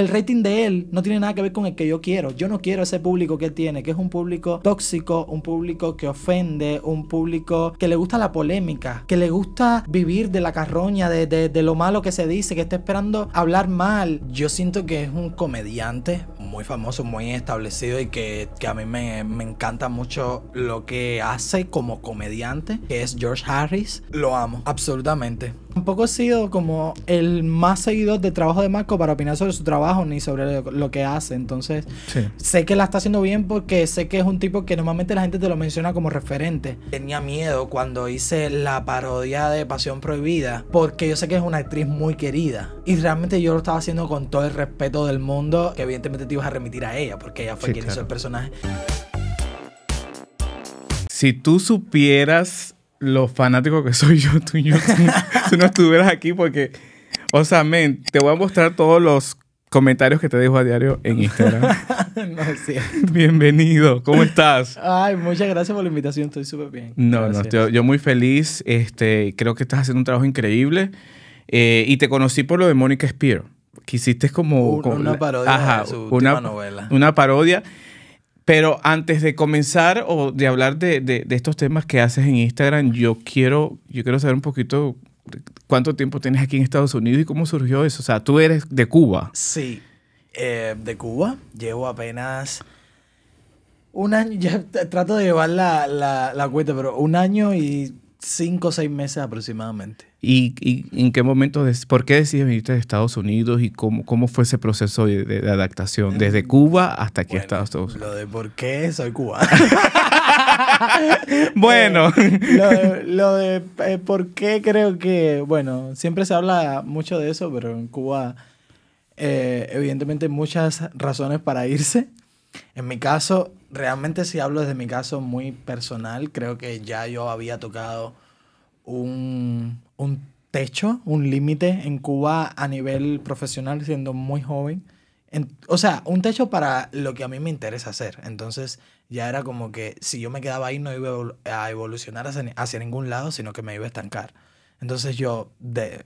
el rating de él no tiene nada que ver con el que yo quiero. Yo no quiero ese público que él tiene, que es un público tóxico, un público que ofende, un público que le gusta la polémica, que le gusta vivir de la carroña, de, lo malo que se dice, que está esperando hablar mal. Yo siento que es un comediante muy famoso, muy establecido y que, a mí me, me, encanta mucho lo que hace como comediante, que es George Harris. Lo amo, absolutamente. Tampoco he sido como el más seguidor de trabajo de Marco para opinar sobre su trabajo ni sobre lo que hace. Entonces, sé que la está haciendo bien porque sé que es un tipo que normalmente la gente te lo menciona como referente. Tenía miedo cuando hice la parodia de Pasión Prohibida porque yo sé que es una actriz muy querida. Y realmente yo lo estaba haciendo con todo el respeto del mundo, que evidentemente te ibas a remitir a ella porque ella fue quien hizo el personaje. Si tú supieras lo fanático que soy yo, tú y yo. si no estuvieras aquí porque, o sea, men, te voy a mostrar todos los comentarios que te dejo a diario en Instagram. no Bienvenido, ¿cómo estás? Ay, muchas gracias por la invitación, estoy súper bien. No, no, yo, yo, muy feliz, este, creo que estás haciendo un trabajo increíble eh, y te conocí por lo de Mónica Spear, que hiciste como... Uh, una, parodia de su una, novela. Una parodia. Pero antes de comenzar o de hablar de, de, estos temas que haces en Instagram, yo quiero, yo quiero saber un poquito ¿Cuánto tiempo tienes aquí en Estados Unidos y cómo surgió eso? O sea, tú eres de Cuba. Sí, eh, de Cuba. Llevo apenas un año, ya trato de llevar la cuenta, pero un año y cinco o seis meses aproximadamente. ¿Y, en qué momento, de, por qué decides venirte de Estados Unidos y cómo, fue ese proceso de, adaptación desde mm, Cuba hasta aquí a Estados Unidos? Lo de por qué soy cubano. bueno. Eh, lo de, eh, por qué creo que, bueno, siempre se habla mucho de eso, pero en Cuba eh, evidentemente muchas razones para irse. En mi caso, realmente si hablo desde mi caso muy personal, creo que ya yo había tocado un, techo, un límite en Cuba a nivel profesional siendo muy joven. En, o sea, un techo para lo que a mí me interesa hacer. Entonces ya era como que si yo me quedaba ahí no iba a evolucionar hacia, ningún lado, sino que me iba a estancar. Entonces yo de,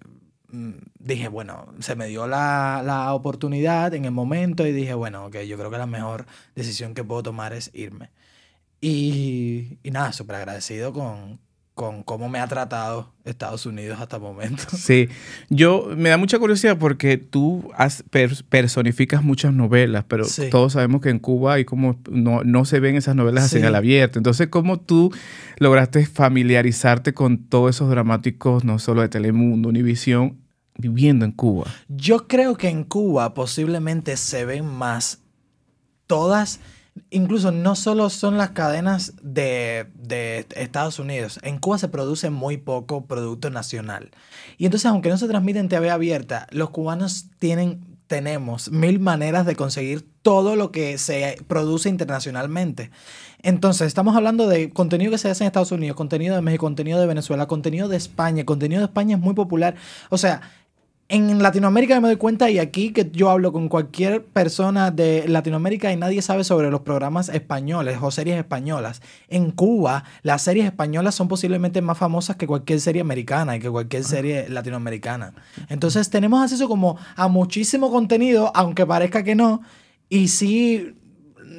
Mm, dije, bueno, se me dio la, la oportunidad en el momento y dije, bueno, ok, yo creo que la mejor decisión que puedo tomar es irme. Y, y nada, súper agradecido con, con cómo me ha tratado Estados Unidos hasta el momento. Sí, yo me da mucha curiosidad porque tú personificas muchas novelas, pero todos sabemos que en Cuba hay como no, no se ven esas novelas sí. a señal abierta. Entonces, ¿cómo tú lograste familiarizarte con todos esos dramáticos, no solo de Telemundo, Univisión, viviendo en Cuba? Yo creo que en Cuba posiblemente se ven más todas, incluso no solo son las cadenas de, Estados Unidos, en Cuba se produce muy poco producto nacional. Y entonces, aunque no se transmiten en TV abierta, los cubanos tienen, tenemos mil maneras de conseguir todo lo que se produce internacionalmente. Entonces, estamos hablando de contenido que se hace en Estados Unidos, contenido de México, contenido de Venezuela, contenido de España. Contenido de España es muy popular. O sea, en Latinoamérica me doy cuenta y aquí que yo hablo con cualquier persona de Latinoamérica y nadie sabe sobre los programas españoles o series españolas. En Cuba, las series españolas son posiblemente más famosas que cualquier serie americana y que cualquier serie latinoamericana. Entonces tenemos acceso como a muchísimo contenido, aunque parezca que no. Y sí,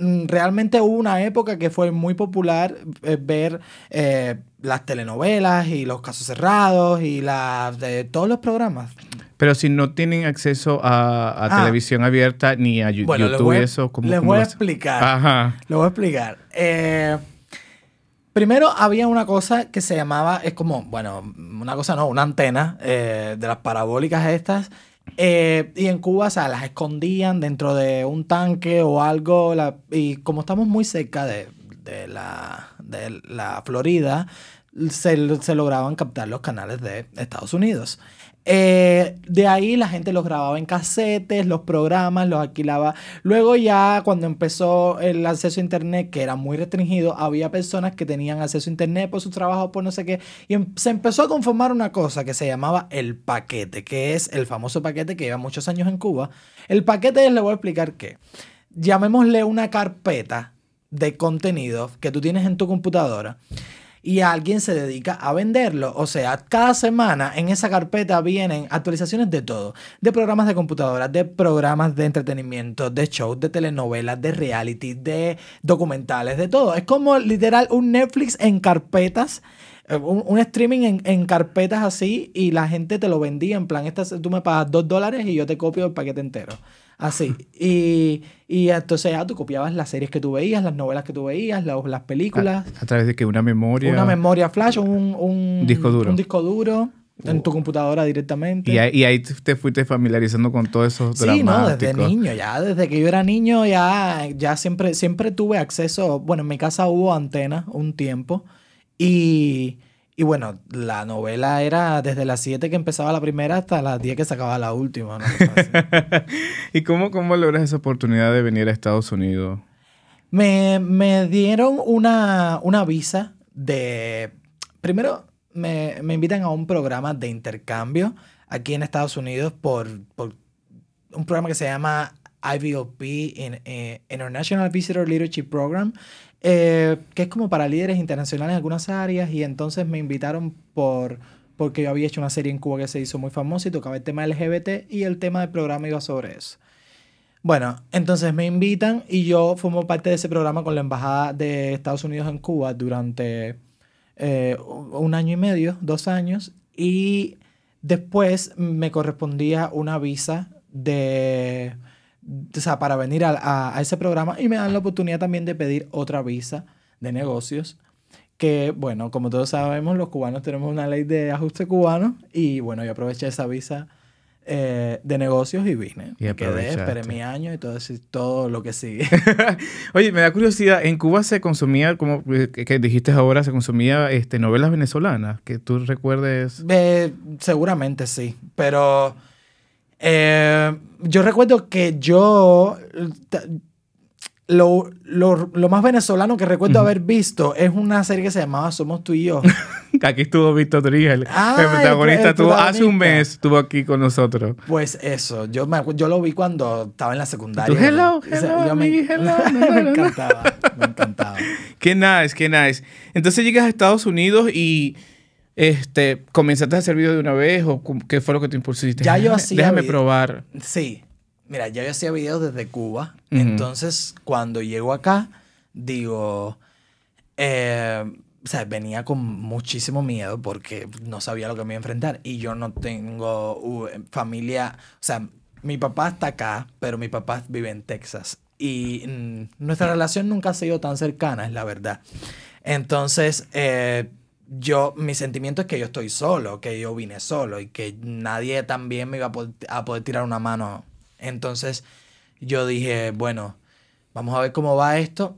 mm, realmente hubo una época que fue muy popular eh, ver... Eh, las telenovelas y los casos cerrados y las de todos los programas. Pero si no tienen acceso a, ah. televisión abierta ni a YouTube, y eso, como. les voy a explicar. Ajá. Les voy a explicar. Eh, primero había una cosa que se llamaba, es como, bueno, una cosa no, una antena eh, de las parabólicas estas. Eh, y en Cuba, o sea, las escondían dentro de un tanque o algo. y como estamos muy cerca de, de la, de la Florida, se, lograban captar los canales de Estados Unidos. Eh, de ahí la gente los grababa en casetes, los programas, los alquilaba. Luego ya cuando empezó el acceso a Internet, que era muy restringido, había personas que tenían acceso a Internet por su trabajo, por no sé qué. Y em, se empezó a conformar una cosa que se llamaba el paquete, que es el famoso paquete que lleva muchos años en Cuba. El paquete, les voy a explicar qué. Llamémosle una carpeta de contenido que tú tienes en tu computadora y alguien se dedica a venderlo. O sea, cada semana en esa carpeta vienen actualizaciones de todo, de programas de computadoras, de programas de entretenimiento, de shows, de telenovelas, de reality, de documentales, de todo. Es como literal un Netflix en carpetas. Eh, un, streaming en, carpetas así y la gente te lo vendía en plan, esta, tú me pagas dos dólares y yo te copio el paquete entero. Así. Y, y, entonces ya ah, tú copiabas las series que tú veías, las novelas que tú veías, las, las películas. A, través de que una memoria. Una memoria flash, un, un disco duro. Un disco duro. En tu oh. computadora directamente. Y ahí, ahí, te fuiste familiarizando con todos esos sí, Sí, no, desde niño, ya desde que yo era niño ya, ya siempre, siempre tuve acceso, bueno, en mi casa hubo antena un tiempo y y bueno, la novela era desde las 7 que empezaba la primera hasta las 10 que sacaba la última. ¿Y cómo, cómo logras esa oportunidad de venir a Estados Unidos? Me, dieron una, visa de... Primero, me, invitan a un programa de intercambio aquí en Estados Unidos por, un programa que se llama IVOP, eh, International Visitor Leadership Program. Eh, que es como para líderes internacionales en algunas áreas, y entonces me invitaron por porque yo había hecho una serie en Cuba que se hizo muy famosa y tocaba el tema LGBT y el tema del programa iba sobre eso. Bueno, entonces me invitan y yo formo parte de ese programa con la Embajada de Estados Unidos en Cuba durante eh, un año y medio, dos años, y después me correspondía una visa de o sea, para venir a, a, ese programa y me dan la oportunidad también de pedir otra visa de negocios. Que bueno, como todos sabemos, los cubanos tenemos una ley de ajuste cubano y bueno, yo aproveché esa visa eh, de negocios y vine. Y quedé, esperé mi año y todo, todo lo que sigue. Oye, me da curiosidad, en Cuba se consumía, como eh, que dijiste ahora, se consumía este, novelas venezolanas, que tú recuerdes. Eh, seguramente sí, pero... Eh, yo recuerdo que yo... Lo, más venezolano que recuerdo haber visto es una serie que se llamaba Somos tú y yo. aquí estuvo Víctor Trigel, el ah, protagonista. estuvo hace un mes, estuvo aquí con nosotros. Pues eso, yo, yo lo vi cuando estaba en la secundaria. hello, hello, me, hello. me encantaba, me encantaba. Qué nice, qué nice. Entonces llegas a Estados Unidos y este, ¿Comenzaste a hacer videos de una vez o qué fue lo que te impulsiste? Ya yo hacía. Déjame probar. Sí. Mira, ya yo hacía videos desde Cuba. Entonces, cuando llego acá, digo. Eh, o sea, venía con muchísimo miedo porque no sabía lo que me iba a enfrentar. Y yo no tengo familia. O sea, mi papá está acá, pero mi papá vive en Texas. Y mm, nuestra relación nunca ha sido tan cercana, es la verdad. Entonces, eh, yo, mi sentimiento es que yo estoy solo, que yo vine solo y que nadie también me iba a poder, tirar una mano. Entonces yo dije, bueno, vamos a ver cómo va esto.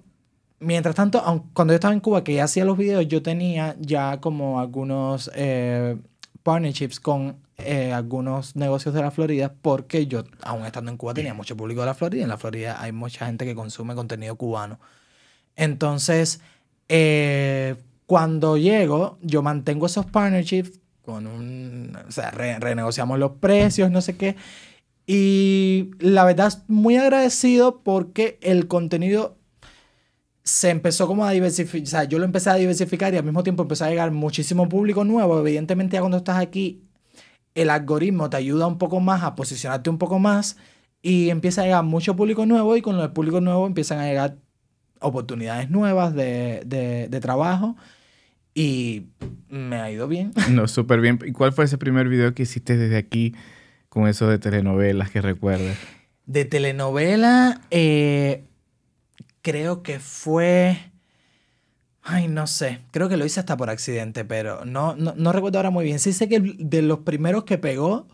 Mientras tanto, cuando yo estaba en Cuba, que ya hacía los videos, yo tenía ya como algunos eh, partnerships con eh, algunos negocios de la Florida, porque yo, aún estando en Cuba, tenía mucho público de la Florida. en la Florida hay mucha gente que consume contenido cubano. Entonces, eh, cuando llego, yo mantengo esos partnerships con un... O sea, renegociamos los precios, no sé qué. Y la verdad, muy agradecido porque el contenido se empezó como a diversificar, o sea, yo lo empecé a diversificar y al mismo tiempo empezó a llegar muchísimo público nuevo. Evidentemente ya cuando estás aquí, el algoritmo te ayuda un poco más a posicionarte un poco más y empieza a llegar mucho público nuevo y con el público nuevo empiezan a llegar oportunidades nuevas de, de, de trabajo y me ha ido bien. No, súper bien. ¿Y cuál fue ese primer video que hiciste desde aquí con eso de telenovelas que recuerdas? De telenovela, eh, creo que fue... Ay, no sé. Creo que lo hice hasta por accidente, pero no, no, no recuerdo ahora muy bien. Sí sé que de los primeros que pegó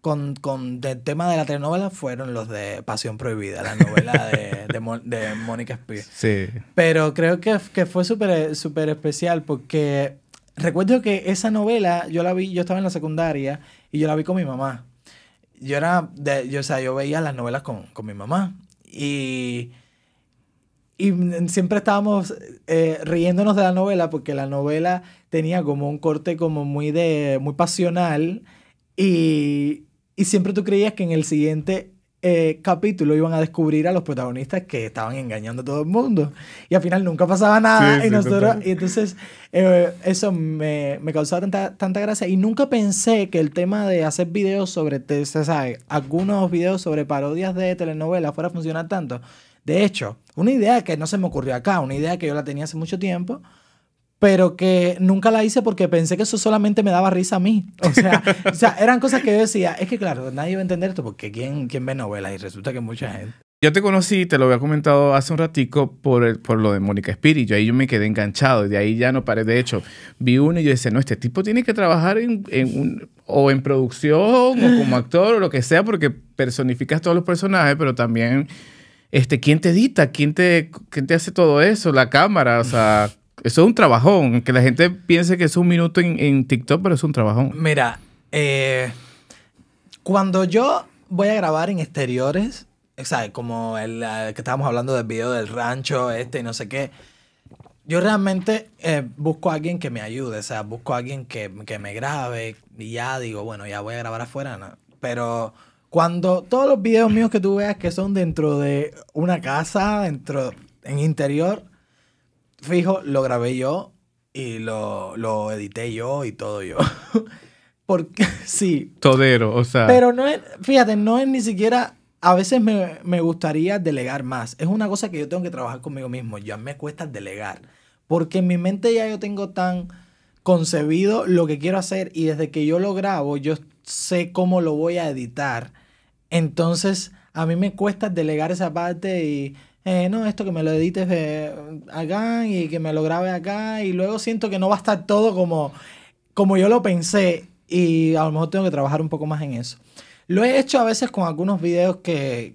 con, el tema de la telenovela fueron los de Pasión Prohibida, la novela de, de, Mónica Spears. Sí. Pero creo que, fue súper super especial porque recuerdo que esa novela yo la vi, yo estaba en la secundaria y yo la vi con mi mamá. Yo era, de, yo, o sea, yo veía las novelas con, mi mamá y, y siempre estábamos eh, riéndonos de la novela porque la novela tenía como un corte como muy de, muy pasional y, y siempre tú creías que en el siguiente eh, capítulo iban a descubrir a los protagonistas que estaban engañando a todo el mundo. Y al final nunca pasaba nada. y, y entonces eh, eso me, me causaba tanta, tanta, gracia. Y nunca pensé que el tema de hacer videos sobre, Algunos videos sobre parodias de telenovelas fuera a funcionar tanto. De hecho, una idea que no se me ocurrió acá, una idea que yo la tenía hace mucho tiempo, pero que nunca la hice porque pensé que eso solamente me daba risa a mí. O sea, o sea eran cosas que yo decía, es que claro, nadie va a entender esto porque ¿quién, quién ve novelas? Y resulta que mucha gente. Yo te conocí, te lo había comentado hace un ratico por, por lo de Mónica Espíritu ahí yo me quedé enganchado de ahí ya no paré. De hecho, vi uno y yo decía, no, este tipo tiene que trabajar en, un, o en producción o como actor o lo que sea porque personificas todos los personajes, pero también, este, ¿quién te edita? ¿Quién te, quién te hace todo eso? La cámara, o sea... Eso es un trabajón. Que la gente piense que es un minuto en, TikTok, pero es un trabajón. Mira, eh, cuando yo voy a grabar en exteriores, Como el, que estábamos hablando del video del rancho, este y no sé qué. Yo realmente eh, busco a alguien que me ayude, o sea, busco a alguien que, me grabe y ya digo, bueno, ya voy a grabar afuera, ¿no? Pero cuando todos los videos míos que tú veas que son dentro de una casa, dentro, en interior, fijo, lo grabé yo y lo, edité yo y todo yo. Porque sí. Todero, o sea. Pero no es, fíjate, no es ni siquiera, a veces me, me gustaría delegar más. Es una cosa que yo tengo que trabajar conmigo mismo. Ya me cuesta delegar. Porque en mi mente ya yo tengo tan concebido lo que quiero hacer y desde que yo lo grabo, yo sé cómo lo voy a editar. Entonces, a mí me cuesta delegar esa parte y eh, no, esto que me lo edites acá y que me lo grabe acá y luego siento que no va a estar todo como, como yo lo pensé y a lo mejor tengo que trabajar un poco más en eso. Lo he hecho a veces con algunos videos que,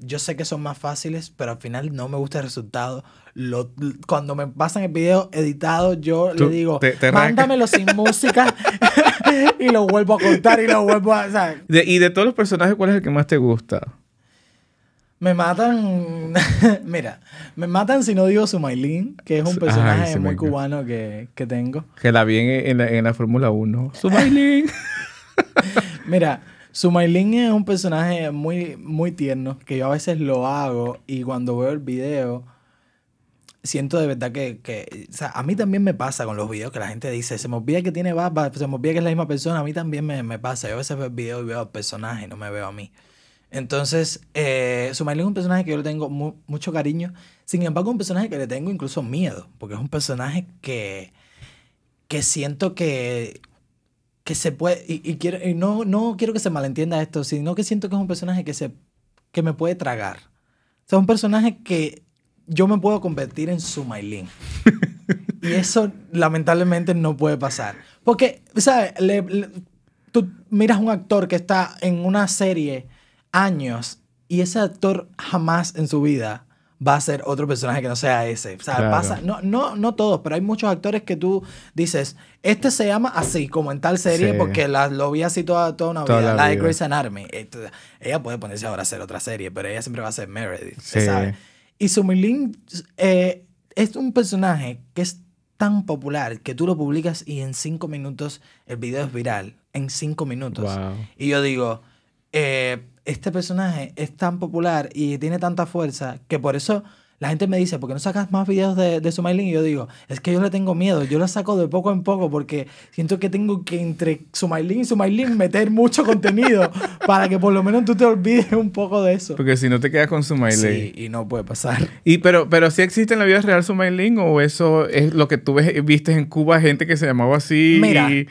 yo sé que son más fáciles, pero al final no me gusta el resultado. cuando me pasan el video editado, yo le digo, mándamelo sin música y lo vuelvo a contar y lo vuelvo a... ¿sabes? De, y de todos los personajes, ¿cuál es el que más te gusta? Me matan, mira, me matan si no digo Sumailín, que es un personaje muy cubano que, que, tengo. Que la vi en, la, en la Fórmula 1. Sumailin. mira, Sumailín es un personaje muy, muy tierno, que yo a veces lo hago y cuando veo el video siento de verdad que, que o sea, a mí también me pasa con los videos que la gente dice, se me olvida que tiene barba, se me olvida que es la misma persona, a mí también me, me pasa. Yo a veces veo el video y veo al personaje, no me veo a mí. Entonces, eh, es un personaje que yo le tengo mucho cariño. Sin embargo, un personaje que le tengo incluso miedo, porque es un personaje que, que siento que, que se puede, y, no, no quiero que se malentienda esto, sino que siento que es un personaje que, se, que me puede tragar. O sea, un personaje que yo me puedo convertir en Sumailin. y eso lamentablemente no puede pasar. Porque, ¿sabes? tú miras un actor que está en una serie años y ese actor jamás en su vida va a ser otro personaje que no sea ese. pasa, no, no, no todos, pero hay muchos actores que tú dices, este se llama así, como en tal serie, porque lo vi así toda, una vida. La, de de Army. Este, ella puede ponerse ahora a hacer otra serie, pero ella siempre va a ser Meredith, ¿sabes? Y Sumilin eh, es un personaje que es tan popular que tú lo publicas y en cinco minutos el video es viral. En cinco minutos. Y yo digo, eh, este personaje es tan popular y tiene tanta fuerza que por eso la gente me dice, ¿por qué no sacas más videos de, de Sumailin? Y yo digo, es que yo le tengo miedo, yo lo saco de poco en poco porque siento que tengo que entre Sumailin y Sumailin meter mucho contenido para que por lo menos tú te olvides un poco de eso. Porque si no te quedas con Sumailin. Sí, y no puede pasar. Y, pero, pero ¿sí existe en la vida real Sumailin o eso es lo que tú ves, viste en Cuba, gente que se llamaba así? y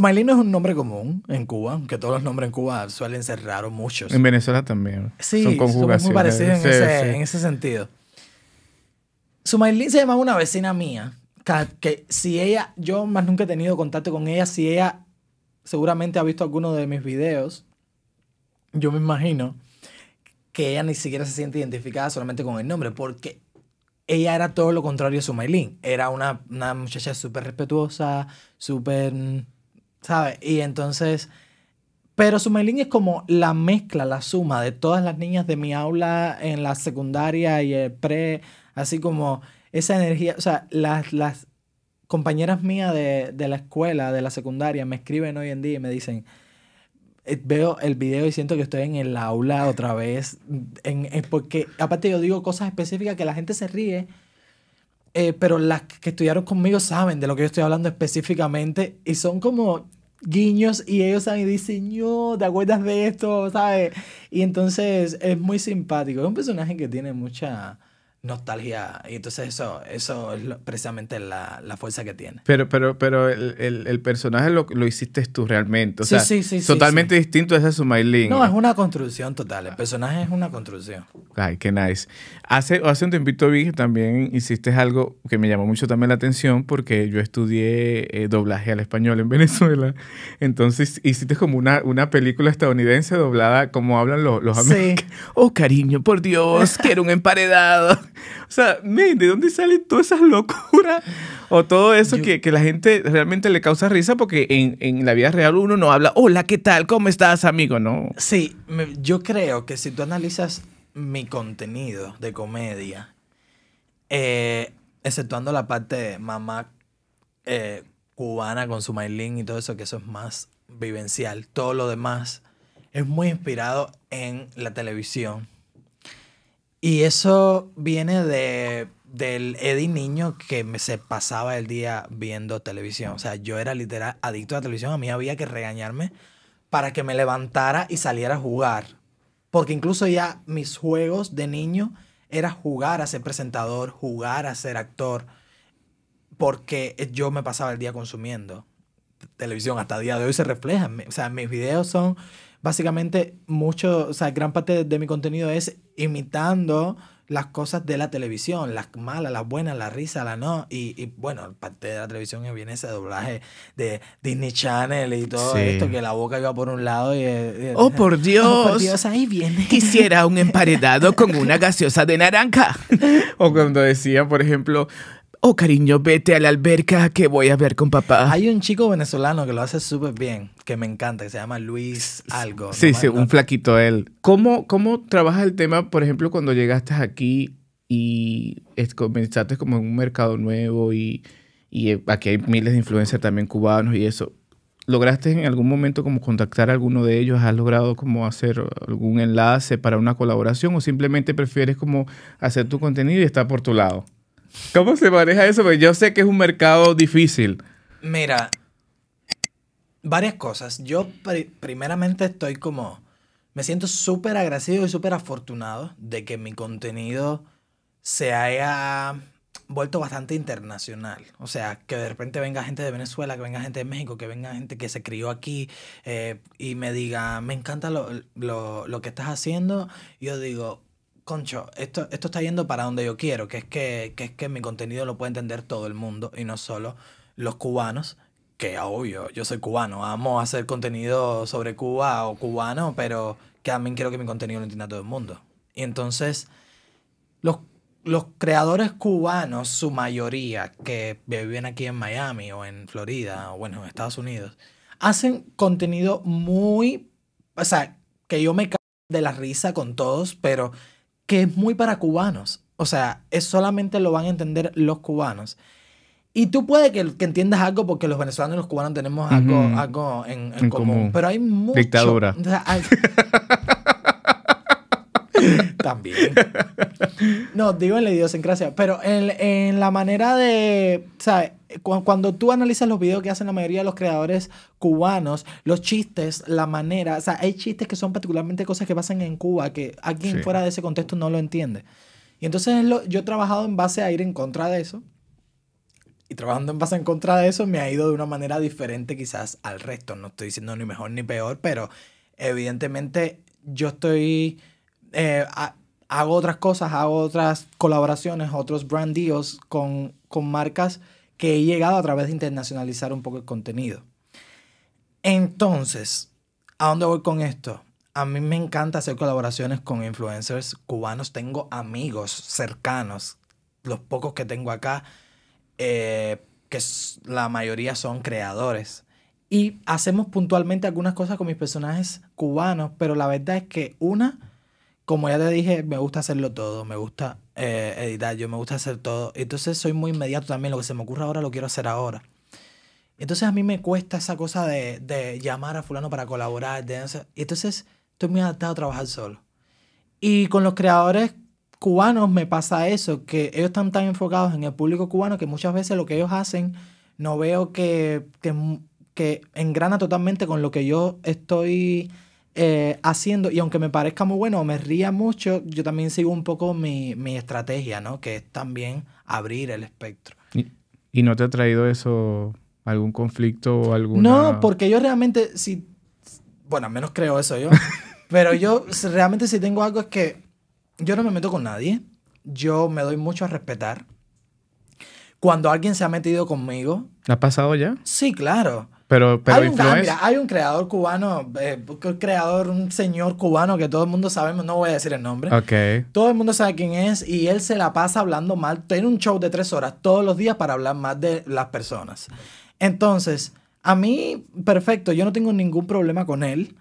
no es un nombre común en Cuba, aunque todos los nombres en Cuba suelen ser raros muchos. En Venezuela también. Sí, son conjugaciones. muy parecidos en, ese, sentido. Sumailín se llamaba una vecina mía, que, si ella, yo más nunca he tenido contacto con ella, si ella seguramente ha visto alguno de mis videos, yo me imagino que ella ni siquiera se siente identificada solamente con el nombre, porque ella era todo lo contrario a Sumailín. Era una, una muchacha súper respetuosa, súper mm, ¿sabes? Y entonces, pero Sumailin es como la mezcla, la suma de todas las niñas de mi aula en la secundaria y el pre, así como esa energía, o sea, las, las compañeras mías de, la escuela, de la secundaria, me escriben hoy en día y me dicen, eh, veo el video y siento que estoy en el aula otra vez. Eh, porque aparte yo digo cosas específicas que la gente se ríe, eh, pero las que estudiaron conmigo saben de lo que yo estoy hablando específicamente y son como, guiños y ellos saben y dicen, no, ¿te acuerdas de esto? ¿Sabes? Y entonces es muy simpático. Es un personaje que tiene mucha nostalgia. Y entonces eso, eso es precisamente la, fuerza que tiene. Pero, pero, pero el, personaje lo, lo, hiciste tú realmente. sí, sí, sí, totalmente distinto a ese Sumailin. No, es una construcción total. El personaje es una construcción. Ay, qué nice. Hace, hace un tiempito vi que también hiciste algo que me llamó mucho también la atención porque yo estudié eh, doblaje al español en Venezuela. Entonces hiciste como una, una película estadounidense doblada como hablan los, los americanos. Oh, cariño, por Dios, era un emparedado. o sea, men, ¿de dónde salen todas esas locuras? O todo eso que, la gente realmente le causa risa porque en, la vida real uno no habla, hola, ¿qué tal? ¿Cómo estás, amigo? No. Sí, yo creo que si tú analizas mi contenido de comedia, eh, exceptuando la parte de mamá eh, cubana con su mailing y todo eso, que eso es más vivencial, todo lo demás es muy inspirado en la televisión y eso viene de, del Eddie niño que me, se pasaba el día viendo televisión. O sea, yo era literal adicto a la televisión. A mí había que regañarme para que me levantara y saliera a jugar. Porque incluso ya mis juegos de niño era jugar a ser presentador, jugar a ser actor, porque yo me pasaba el día consumiendo televisión. Hasta el día de hoy se refleja. O sea, mis videos son básicamente mucho, o sea, gran parte de mi contenido es imitando las cosas de la televisión, las malas, las buenas, la risa, la no. Y, y bueno, parte de la televisión viene ese doblaje de Disney Channel y todo esto, que la boca iba por un lado y... Oh, ¡Oh, por Dios! Oh, por Dios, ahí viene. Quisiera un emparedado con una gaseosa de naranja. o cuando decía, por ejemplo, oh cariño, vete a la alberca que voy a ver con papá. Hay un chico venezolano que lo hace súper bien, que me encanta, que se llama Luis algo. Sí, sí, un flaquito él. ¿Cómo, ¿Cómo trabaja el tema, por ejemplo, cuando llegaste aquí y comenzaste como en un mercado nuevo y, y eh, aquí hay miles de influencers también cubanos y eso? ¿Lograste en algún momento como contactar a alguno de ellos? ¿Has logrado como hacer algún enlace para una colaboración o simplemente prefieres como hacer tu contenido y estar por tu lado? ¿Cómo se maneja eso? Porque yo sé que es un mercado difícil. Mira, varias cosas. Yo primeramente estoy como, me siento súper agradecido y súper afortunado de que mi contenido se haya vuelto bastante internacional. O sea, que de repente venga gente de Venezuela, que venga gente de México, que venga gente que se crió aquí eh, y me diga, me encanta lo, lo, que estás haciendo. yo digo, concho, esto, esto está yendo para donde yo quiero, que es que, es que mi contenido lo puede entender todo el mundo y no solo los cubanos, que obvio, yo soy cubano, amo hacer contenido sobre Cuba o cubano, pero que también quiero que mi contenido lo entienda todo el mundo. Y entonces, los, los creadores cubanos, su mayoría, que viven aquí en Miami o en Florida o bueno, en Estados Unidos, hacen contenido muy, o sea, que yo me de la risa con todos, pero que es muy para cubanos. O sea, es solamente lo van a entender los cubanos. Y tú puedes que, entiendas algo porque los venezolanos y los cubanos tenemos algo, algo en, común. Pero hay mucho... Dictadura. También. No, digo en la idiosincrasia, pero en, la manera de, ¿sabes? Cuando tú analizas los videos que hacen la mayoría de los creadores cubanos, los chistes, la manera, o sea, hay chistes que son particularmente cosas que pasan en Cuba que alguien fuera de ese contexto no lo entiende. Y entonces yo he trabajado en base a ir en contra de eso. Y trabajando en base en contra de eso me ha ido de una manera diferente quizás al resto. No estoy diciendo ni mejor ni peor, pero evidentemente yo estoy eh, hago otras cosas, hago otras colaboraciones, otros brand deals con, marcas que he llegado a través de internacionalizar un poco el contenido. Entonces, ¿a dónde voy con esto? A mí me encanta hacer colaboraciones con influencers cubanos. Tengo amigos cercanos, los pocos que tengo acá, eh, que la mayoría son creadores. Y hacemos puntualmente algunas cosas con mis personajes cubanos, pero la verdad es que una como ya te dije, me gusta hacerlo todo, me gusta eh, editar, yo me gusta hacer todo. Entonces soy muy inmediato también, lo que se me ocurre ahora lo quiero hacer ahora. Entonces a mí me cuesta esa cosa de, llamar a fulano para colaborar. entonces estoy muy adaptado a trabajar solo. Y con los creadores cubanos me pasa eso, que ellos están tan enfocados en el público cubano que muchas veces lo que ellos hacen no veo que, que, que engrana totalmente con lo que yo estoy eh, haciendo, y aunque me parezca muy bueno o me ría mucho, yo también sigo un poco mi, mi estrategia, ¿no? Que es también abrir el espectro. ¿Y, no te ha traído eso algún conflicto o algún.? No, porque yo realmente, si. Bueno, al menos creo eso yo. pero yo realmente si tengo algo es que yo no me meto con nadie. Yo me doy mucho a respetar. Cuando alguien se ha metido conmigo. ¿Ha pasado ya? Sí, claro. Pero, pero hay, un, ah, creador cubano, eh, un creador, un señor cubano que todo el mundo sabe, no voy a decir el nombre. Todo el mundo sabe quién es y él se la pasa hablando mal. Tiene un show de tres horas todos los días para hablar más de las personas. Entonces, a mí, perfecto, yo no tengo ningún problema con él.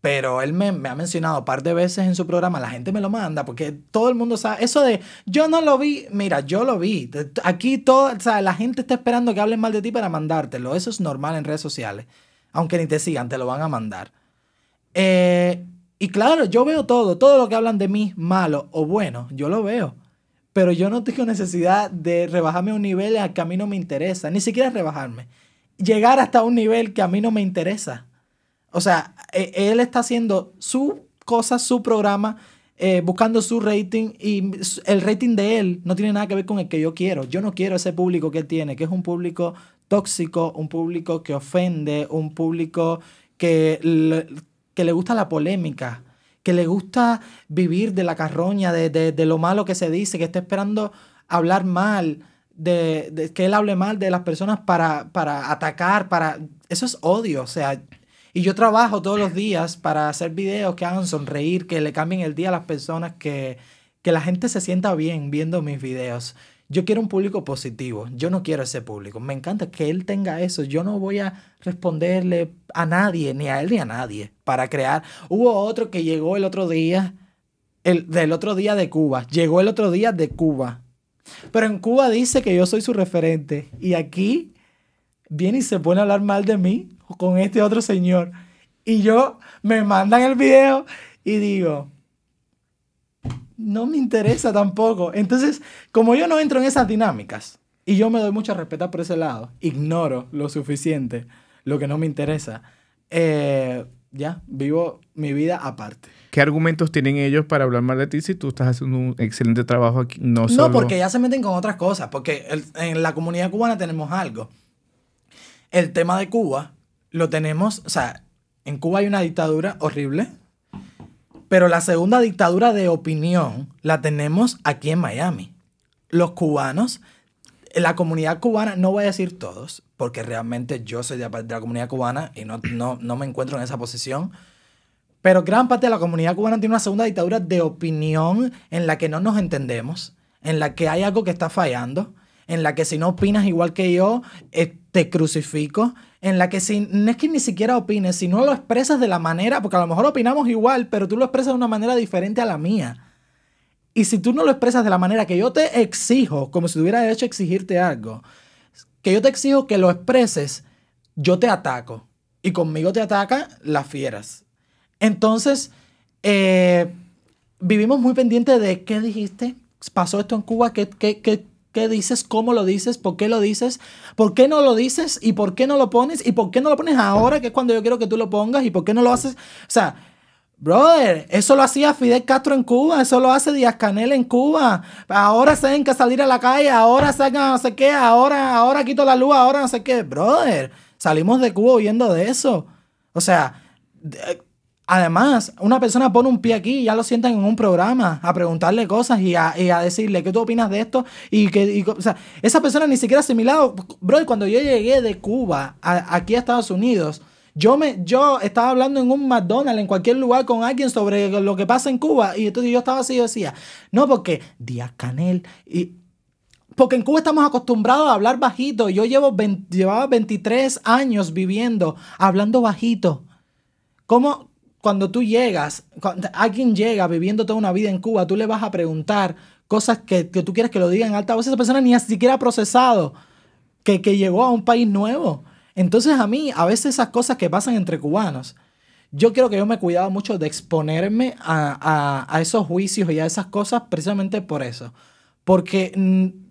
Pero él me, ha mencionado un par de veces en su programa, la gente me lo manda, porque todo el mundo sabe, eso de yo no lo vi, mira, yo lo vi. Aquí todo, la gente está esperando que hablen mal de ti para mandártelo. Eso es normal en redes sociales. Aunque ni te sigan, te lo van a mandar. Eh, y claro, yo veo todo, todo lo que hablan de mí, malo o bueno, yo lo veo. Pero yo no tengo necesidad de rebajarme a un nivel al que a mí no me interesa, ni siquiera rebajarme. Llegar hasta un nivel que a mí no me interesa. O sea, e, él está haciendo su cosa, su programa, eh, buscando su rating y el rating de él no tiene nada que ver con el que yo quiero. Yo no quiero ese público que él tiene, que es un público tóxico, un público que ofende, un público que le, que le gusta la polémica, que le gusta vivir de la carroña, de, de, de lo malo que se dice, que está esperando hablar mal. De, de, que él hable mal de las personas para, para atacar, para... Eso es odio, o sea, y yo trabajo todos los días para hacer videos que hagan sonreír, que le cambien el día a las personas, que, la gente se sienta bien viendo mis videos. Yo quiero un público positivo, yo no quiero ese público. Me encanta que él tenga eso. Yo no voy a responderle a nadie, ni a él ni a nadie, para crear. Hubo otro que llegó el otro día, el, del otro día de Cuba. Llegó el otro día de Cuba. Pero en Cuba dice que yo soy su referente. Y aquí viene y se pone a hablar mal de mí con este otro señor. Y yo me mandan el video y digo, no me interesa tampoco. Entonces, como yo no entro en esas dinámicas y yo me doy mucha respeto por ese lado, ignoro lo suficiente, lo que no me interesa, eh, ya, vivo mi vida aparte. ¿Qué argumentos tienen ellos para hablar mal de ti si tú estás haciendo un excelente trabajo aquí? No, solo... porque ya se meten con otras cosas, porque en la comunidad cubana tenemos algo. El tema de Cuba lo tenemos, o sea, en Cuba hay una dictadura horrible, pero la segunda dictadura de opinión la tenemos aquí en Miami. Los cubanos, la comunidad cubana, no voy a decir todos, porque realmente yo soy de la, comunidad cubana y no, no me encuentro en esa posición. Pero gran parte de la comunidad cubana tiene una segunda dictadura de opinión en la que no nos entendemos, en la que hay algo que está fallando, en la que si no opinas igual que yo, eh, te crucifico, en la que si, no es que ni siquiera opines, si no lo expresas de la manera, porque a lo mejor opinamos igual, pero tú lo expresas de una manera diferente a la mía. Y si tú no lo expresas de la manera que yo te exijo, como si tuviera derecho a exigirte algo, que yo te exijo que lo expreses, yo te ataco. Y conmigo te atacan las fieras. Entonces, eh, vivimos muy pendientes de qué dijiste, pasó esto en Cuba, qué, qué, qué dices, cómo lo dices, por qué lo dices, por qué no lo dices y por qué no lo pones y por qué no lo pones ahora que es cuando yo quiero que tú lo pongas y por qué no lo haces. O sea, brother, eso lo hacía Fidel Castro en Cuba, eso lo hace Díaz Canel en Cuba. Ahora se que salir a la calle, ahora salgan, no sé qué, ahora, ahora quito la luz, ahora no sé qué. Brother, salimos de Cuba huyendo de eso. O sea, Además, una persona pone un pie aquí y ya lo sientan en un programa a preguntarle cosas y a, decirle qué tú opinas de esto. Y que, o sea, esa persona ni siquiera asimilado. Bro, cuando yo llegué de Cuba aquí a Estados Unidos, yo, me, yo estaba hablando en un McDonald's, en cualquier lugar con alguien sobre lo que pasa en Cuba. Y entonces yo estaba así y decía, no, porque Díaz Canel. Y, porque en Cuba estamos acostumbrados a hablar bajito. Yo llevo llevaba 23 años viviendo hablando bajito. ¿Cómo, cuando tú llegas, cuando alguien llega viviendo toda una vida en Cuba, tú le vas a preguntar cosas que, tú quieres que lo digan en alta voz. Esa persona ni siquiera ha procesado que, que llegó a un país nuevo. Entonces a mí, a veces esas cosas que pasan entre cubanos, yo creo que yo me he cuidado mucho de exponerme a, a esos juicios y a esas cosas precisamente por eso. Porque mm,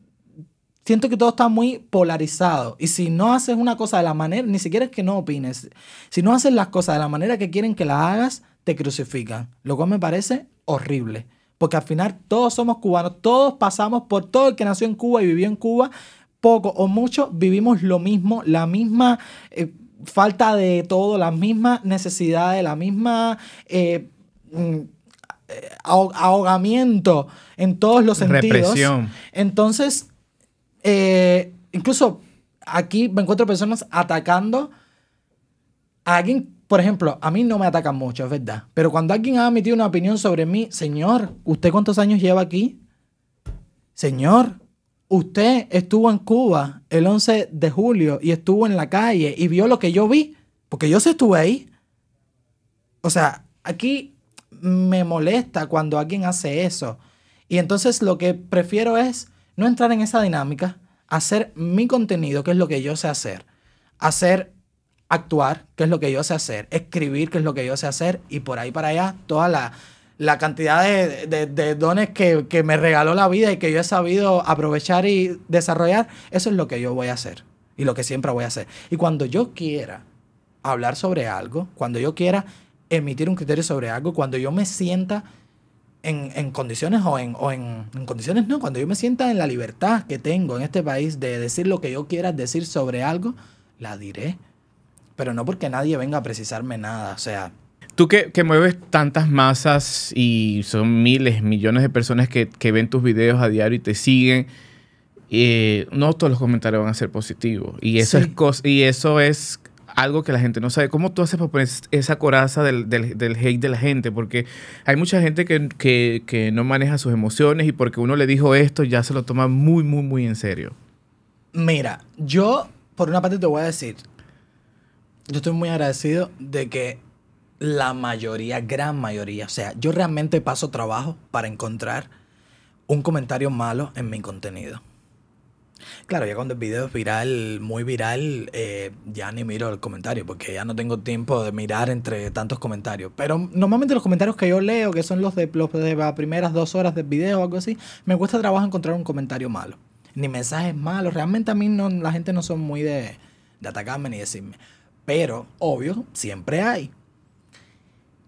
siento que todo está muy polarizado. Y si no haces una cosa de la manera, ni siquiera es que no opines, si no haces las cosas de la manera que quieren que las hagas, te crucifican. Lo cual me parece horrible. Porque al final todos somos cubanos, todos pasamos por todo el que nació en Cuba y vivió en Cuba, poco o mucho, vivimos lo mismo, la misma eh, falta de todo, las mismas necesidades, la misma... Eh, mm, eh, ahogamiento en todos los sentidos. Represión. Entonces, eh, incluso aquí me encuentro personas atacando a alguien, por ejemplo, a mí no me atacan mucho, es verdad, pero cuando alguien ha emitido una opinión sobre mí, señor, ¿usted cuántos años lleva aquí? Señor, usted estuvo en Cuba el 11 de julio y estuvo en la calle y vio lo que yo vi, porque yo sí estuve ahí. O sea, aquí me molesta cuando alguien hace eso. Y entonces lo que prefiero es no entrar en esa dinámica, hacer mi contenido, que es lo que yo sé hacer, hacer actuar, que es lo que yo sé hacer, escribir, que es lo que yo sé hacer, y por ahí para allá toda la, cantidad de, dones que, que, me regaló la vida y que yo he sabido aprovechar y desarrollar, eso es lo que yo voy a hacer y lo que siempre voy a hacer. Y cuando yo quiera hablar sobre algo, cuando yo quiera emitir un criterio sobre algo, cuando yo me sienta en, condiciones o, en, condiciones no, cuando yo me sienta en la libertad que tengo en este país de decir lo que yo quiera decir sobre algo, la diré. Pero no porque nadie venga a precisarme nada, o sea... Tú que, mueves tantas masas y son miles, millones de personas que, ven tus videos a diario y te siguen, eh, no todos los comentarios van a ser positivos. Y eso, y eso es algo que la gente no sabe. ¿Cómo tú haces para poner esa coraza del, hate de la gente? Porque hay mucha gente que, que, no maneja sus emociones y porque uno le dijo esto ya se lo toma muy, muy, muy en serio. Mira, yo por una parte te voy a decir, yo estoy muy agradecido de que la mayoría, gran mayoría, o sea, yo realmente paso trabajo para encontrar un comentario malo en mi contenido. Claro, ya cuando el video es viral, muy viral, eh, ya ni miro el comentario, porque ya no tengo tiempo de mirar entre tantos comentarios. Pero normalmente los comentarios que yo leo, que son los de, de las primeras dos horas del video o algo así, me cuesta trabajo encontrar un comentario malo. Ni mensajes malos. Realmente a mí no, la gente no son muy de, de atacarme ni decirme. Pero, obvio, siempre hay.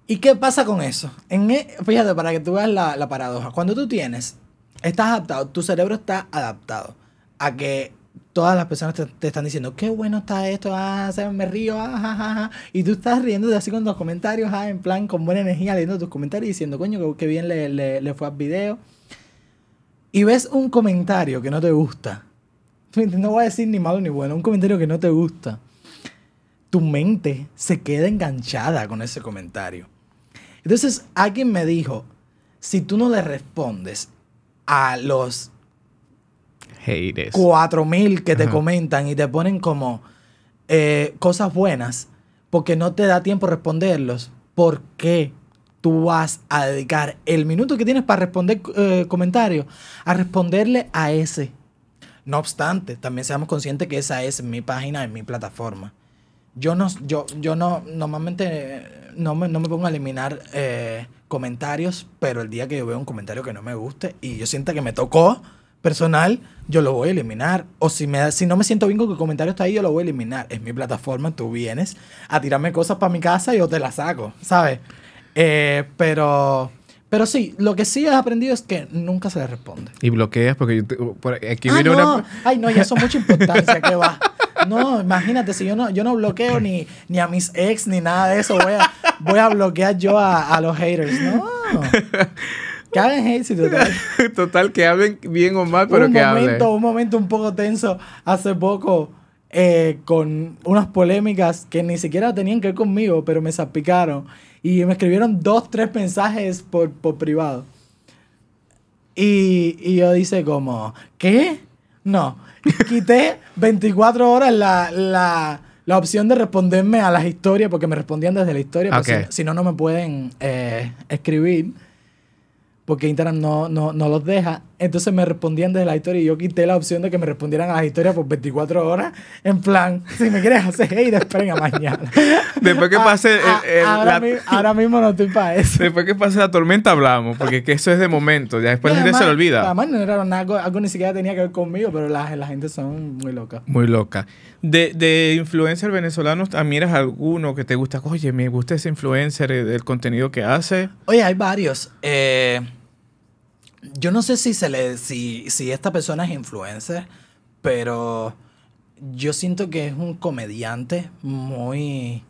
¿Y qué pasa con eso? E, fíjate, para que tú veas la paradoja. Cuando tú tienes, estás adaptado, tu cerebro está adaptado a que todas las personas te, están diciendo, qué bueno está esto, ah, se me río, ah, Y tú estás riéndote así con los comentarios, ah, en plan, con buena energía, leyendo tus comentarios y diciendo, coño, qué, bien le, le, fue al video. Y ves un comentario que no te gusta. No voy a decir ni malo ni bueno, un comentario que no te gusta. Tu mente se queda enganchada con ese comentario. Entonces alguien me dijo, si tú no le respondes a los 4000 que te comentan y te ponen como eh, cosas buenas porque no te da tiempo responderlos. ¿Por qué tú vas a dedicar el minuto que tienes para responder eh, comentarios a responderle a ese? No obstante, también seamos conscientes que esa es mi página, es mi plataforma. Yo no, yo, yo no, normalmente eh, no me, pongo a eliminar comentarios, pero el día que yo veo un comentario que no me guste y yo sienta que me tocó, personal, yo lo voy a eliminar. O si, me, si no me siento bien con que el comentario está ahí, yo lo voy a eliminar. Es mi plataforma, tú vienes a tirarme cosas para mi casa y yo te las saco, ¿sabes? Eh, pero... Pero sí, lo que sí has aprendido es que nunca se le responde. Y bloqueas porque yo aquí ah, no. una... Ay, no, Y eso mucha importancia, que va. No, imagínate, si yo no, yo no bloqueo ni, ni a mis ex ni nada de eso, voy a, voy a bloquear yo a, a los haters. No. Total. total, que hablen bien o mal, pero un que momento, Un momento un poco tenso hace poco eh, con unas polémicas que ni siquiera tenían que ver conmigo, pero me salpicaron. Y me escribieron dos, tres mensajes por, por privado. Y, y yo dice como, ¿qué? No. Quité 24 horas la, la, la, opción de responderme a las historias, porque me respondían desde la historia, pues okay. si, no, no me pueden eh, escribir porque Instagram no, no, no los deja entonces me respondían desde la historia y yo quité la opción de que me respondieran a la historia por 24 horas. En plan, si me quieres hacer y a mañana. Después que ah, pase. Eh, ah, eh, ahora, la... mismo no estoy para eso. Después que pase la tormenta hablamos, porque eso es de momento. Ya después la gente se lo olvida. Además, no era algo, algo, ni siquiera tenía que ver conmigo, pero la, gente son muy locas. Muy loca. De, de influencers venezolanos, mí alguno que te gusta? Oye, me gusta ese influencer, del contenido que hace. Oye, hay varios. Eh yo no sé si se le, si, esta persona es influencer, pero yo siento que es un comediante muy,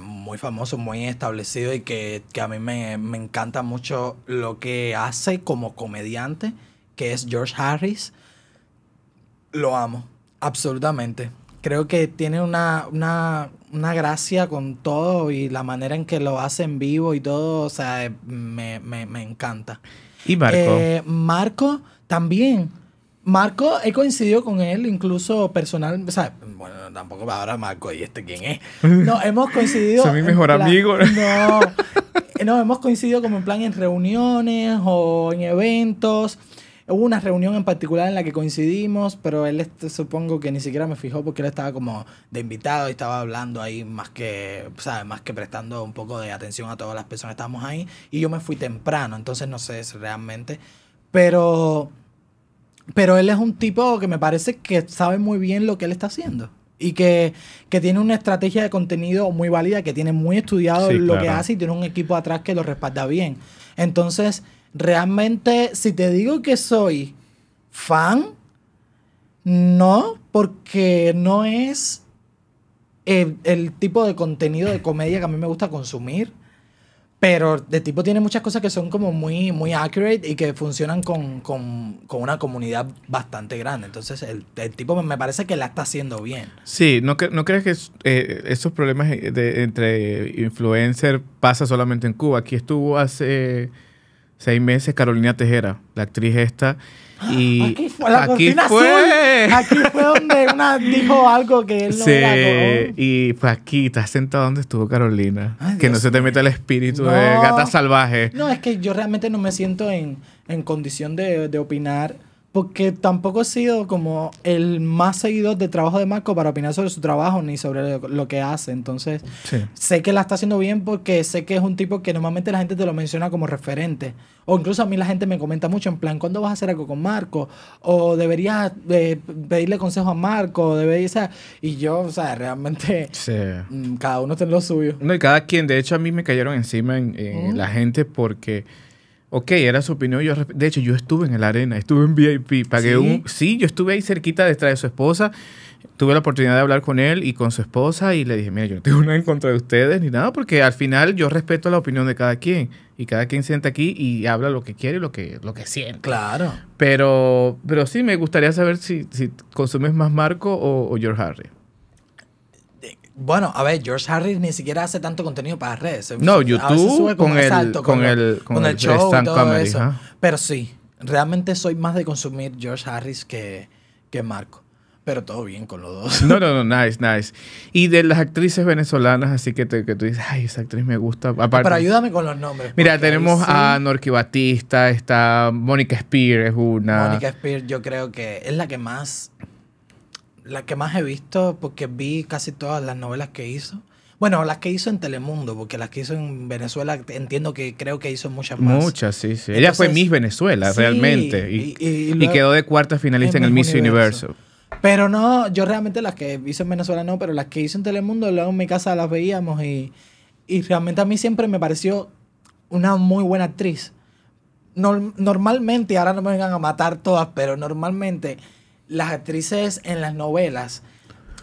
muy famoso, muy establecido y que, a mí me, encanta mucho lo que hace como comediante, que es George Harris. Lo amo, absolutamente. Creo que tiene una, gracia con todo y la manera en que lo hace en vivo y todo, o sea, me encanta. ¿Y Marco? Eh, Marco también. Marco, he coincidido con él incluso personal, bueno, tampoco ahora Marco y este quién es. No, hemos coincidido. es mi mejor amigo. No, no, hemos coincidido como en plan en reuniones o en eventos. Hubo una reunión en particular en la que coincidimos, pero él supongo que ni siquiera me fijó porque él estaba como de invitado y estaba hablando ahí más que, ¿sabes? Más que prestando un poco de atención a todas las personas que estábamos ahí. Y yo me fui temprano, entonces no sé si realmente. Pero, pero él es un tipo que me parece que sabe muy bien lo que él está haciendo y que, que, tiene una estrategia de contenido muy válida, que tiene muy estudiado lo que hace y tiene un equipo atrás que lo respalda bien. Entonces, realmente, si te digo que soy fan, no, porque no es el, tipo de contenido de comedia que a mí me gusta consumir. Pero de tipo tiene muchas cosas que son como muy, muy accurate y que funcionan con, una comunidad bastante grande. Entonces, el, tipo me parece que la está haciendo bien. Sí, ¿no, que no crees que eh, esos problemas de, entre influencer pasa solamente en Cuba? Aquí estuvo hace seis meses Carolina Tejera, la actriz esta. Y aquí fue, la aquí aquí fue donde una dijo algo que él no sí, Y pues aquí estás sentado donde estuvo Carolina. que no se te meta el espíritu de gata salvaje. No, es que yo realmente no me siento en, condición de, de opinar porque tampoco he sido como el más seguidor de trabajo de Marco para opinar sobre su trabajo ni sobre lo que hace. Entonces, sé que la está haciendo bien porque sé que es un tipo que normalmente la gente te lo menciona como referente. O incluso a mí la gente me comenta mucho en plan, ¿cuándo vas a hacer algo con Marco? O deberías eh, pedirle consejo a Marco. O deberías, y yo, o sea, realmente mm, cada uno tiene lo suyo. No, y cada quien, de hecho a mí me cayeron encima en, la gente porque Ok, era su opinión. Yo, de hecho, yo estuve en la arena, estuve en VIP. Pagué ¿Sí? un. Sí, yo estuve ahí cerquita detrás de su esposa. Tuve la oportunidad de hablar con él y con su esposa y le dije, mira, yo no tengo nada en contra de ustedes ni nada, porque al final yo respeto la opinión de cada quien. Y cada quien siente aquí y habla lo que quiere y lo que, lo que siente. Claro. Pero, pero sí, me gustaría saber si, consumes más Marco o, o George Harry. Bueno, a ver, George Harris ni siquiera hace tanto contenido para redes. No, YouTube con el, con, el, show todo eso. Pero sí, realmente soy más de consumir George Harris que, que Marco. Pero todo bien con los dos. No, no, no, nice, nice. Y de las actrices venezolanas, así que, tú dices, ay, esa actriz me gusta. pero ayúdame con los nombres. Mira, tenemos a Norqui Batista, está Mónica Spear, es una. Mónica Spear, yo creo que es la que más la que más he visto, porque vi casi todas las novelas que hizo. Bueno, las que hizo en Telemundo, porque las que hizo en Venezuela, entiendo que creo que hizo muchas más. Muchas, sí, sí. Ella fue Miss Venezuela, realmente. Y, quedó de cuarta finalista en, el Miss Universo. Pero no, yo realmente las que hizo en Venezuela no, pero las que hizo en Telemundo, luego en mi casa las veíamos y, y realmente a mí siempre me pareció una muy buena actriz. normalmente, ahora no me vengan a matar todas, pero normalmente las actrices en las novelas,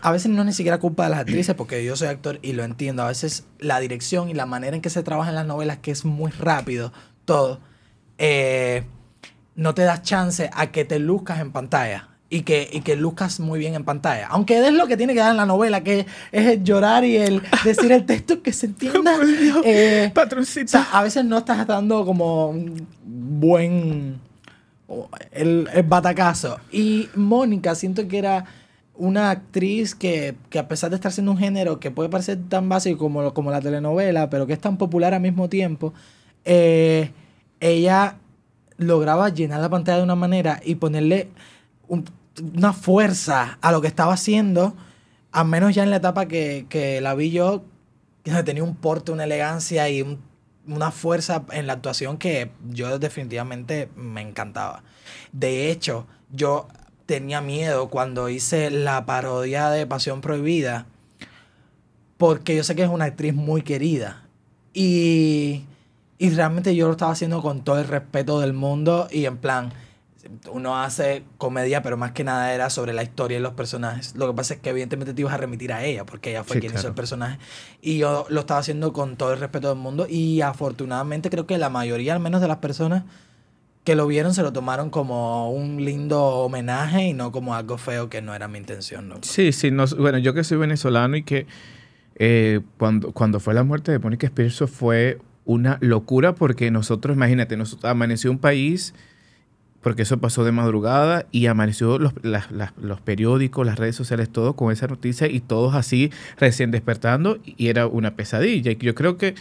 a veces no es ni siquiera culpa de las actrices, porque yo soy actor y lo entiendo, a veces la dirección y la manera en que se trabaja en las novelas, que es muy rápido, todo, eh, no te das chance a que te luzcas en pantalla. Y que, que luzcas muy bien en pantalla. Aunque es lo que tiene que dar en la novela, que es el llorar y el decir el texto que se entienda. Eh, a veces no estás dando como buen el, el batacazo. Y Mónica, siento que era una actriz que, a pesar de estar siendo un género que puede parecer tan básico como, como la telenovela, pero que es tan popular al mismo tiempo, eh, ella lograba llenar la pantalla de una manera y ponerle una fuerza a lo que estaba haciendo, al menos ya en la etapa que, que la vi yo, tenía un porte, una elegancia y un una fuerza en la actuación que yo definitivamente me encantaba. De hecho, yo tenía miedo cuando hice la parodia de Pasión Prohibida, porque yo sé que es una actriz muy querida. Y, realmente yo lo estaba haciendo con todo el respeto del mundo y en plan uno hace comedia, pero más que nada era sobre la historia y los personajes. Lo que pasa es que evidentemente te ibas a remitir a ella, porque ella fue quien hizo el personaje. Y yo lo estaba haciendo con todo el respeto del mundo. Y afortunadamente creo que la mayoría, al menos de las personas que lo vieron, se lo tomaron como un lindo homenaje y no como algo feo que no era mi intención. ¿no? Sí, sí. No, bueno, yo que soy venezolano y que eh, cuando, cuando fue la muerte de Mónica Espirso fue una locura porque nosotros, imagínate, nos amaneció un país porque eso pasó de madrugada y amaneció los, periódicos, las redes sociales, todo con esa noticia y todos así recién despertando y era una pesadilla. Y yo creo que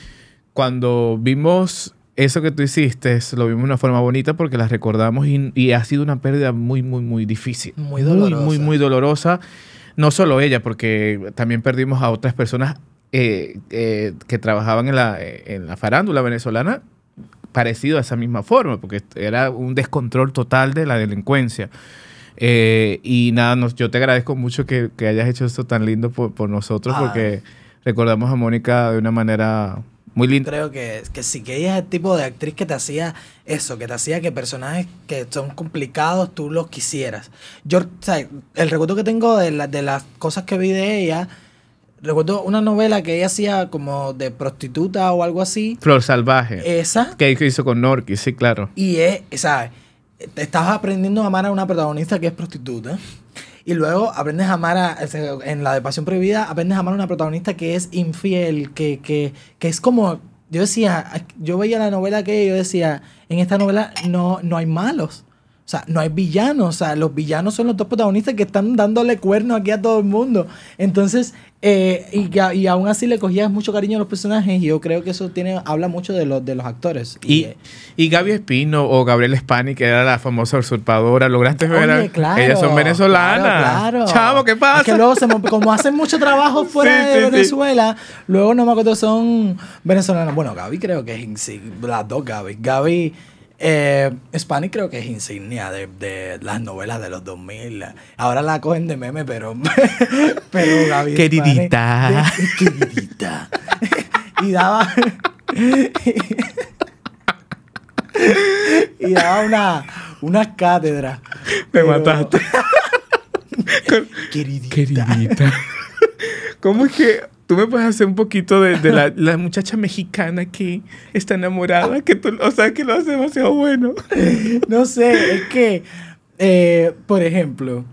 cuando vimos eso que tú hiciste, lo vimos de una forma bonita porque las recordamos y, ha sido una pérdida muy, muy, muy difícil. Muy dolorosa. Muy, muy, muy dolorosa. No solo ella, porque también perdimos a otras personas eh, eh, que trabajaban en la eh, farándula venezolana parecido a esa misma forma, porque era un descontrol total de la delincuencia. Eh, y nada, yo te agradezco mucho que, hayas hecho esto tan lindo por, nosotros, ah. porque recordamos a Mónica de una manera muy linda. Creo que, que sí, que ella es el tipo de actriz que te hacía eso, que te hacía que personajes que son complicados tú los quisieras. Yo, el recuerdo que tengo de, de las cosas que vi de ella Recuerdo una novela que ella hacía como de prostituta o algo así. Flor Salvaje. Esa. Que hizo con Norky, sí, claro. Y es, o sea, Te estás aprendiendo a amar a una protagonista que es prostituta. Y luego aprendes a amar a, en la de Pasión Prohibida, aprendes a amar a una protagonista que es infiel, que, que, que es como, yo decía, yo veía la novela que yo decía, en esta novela no, no hay malos. O sea, no hay villanos. O sea, los villanos son los dos protagonistas que están dándole cuernos aquí a todo el mundo. Entonces, eh, y, aún así le cogías mucho cariño a los personajes. Y yo creo que eso tiene, habla mucho de los, de los actores. Y, y, eh, Gaby Espino o Gabriel Spani, que era la famosa usurpadora, lograste ver. ellas son venezolanas. Claro, Chavo, ¿qué pasa? que luego, como hacen mucho trabajo fuera de Venezuela, luego no me acuerdo, son venezolanas. Bueno, Gaby creo que es las dos Gaby. Gaby eh, creo que es insignia de, de, las novelas de los 2000. Ahora la cogen de meme, pero. pero Gaby Queridita. queridita. y daba. y daba una, una cátedra. Me mataste. Queridita. Queridita. ¿Cómo es que tú me puedes hacer un poquito de, la, muchacha mexicana que está enamorada, que tú, o sea, que lo hace demasiado bueno. No sé, es que, eh, por ejemplo,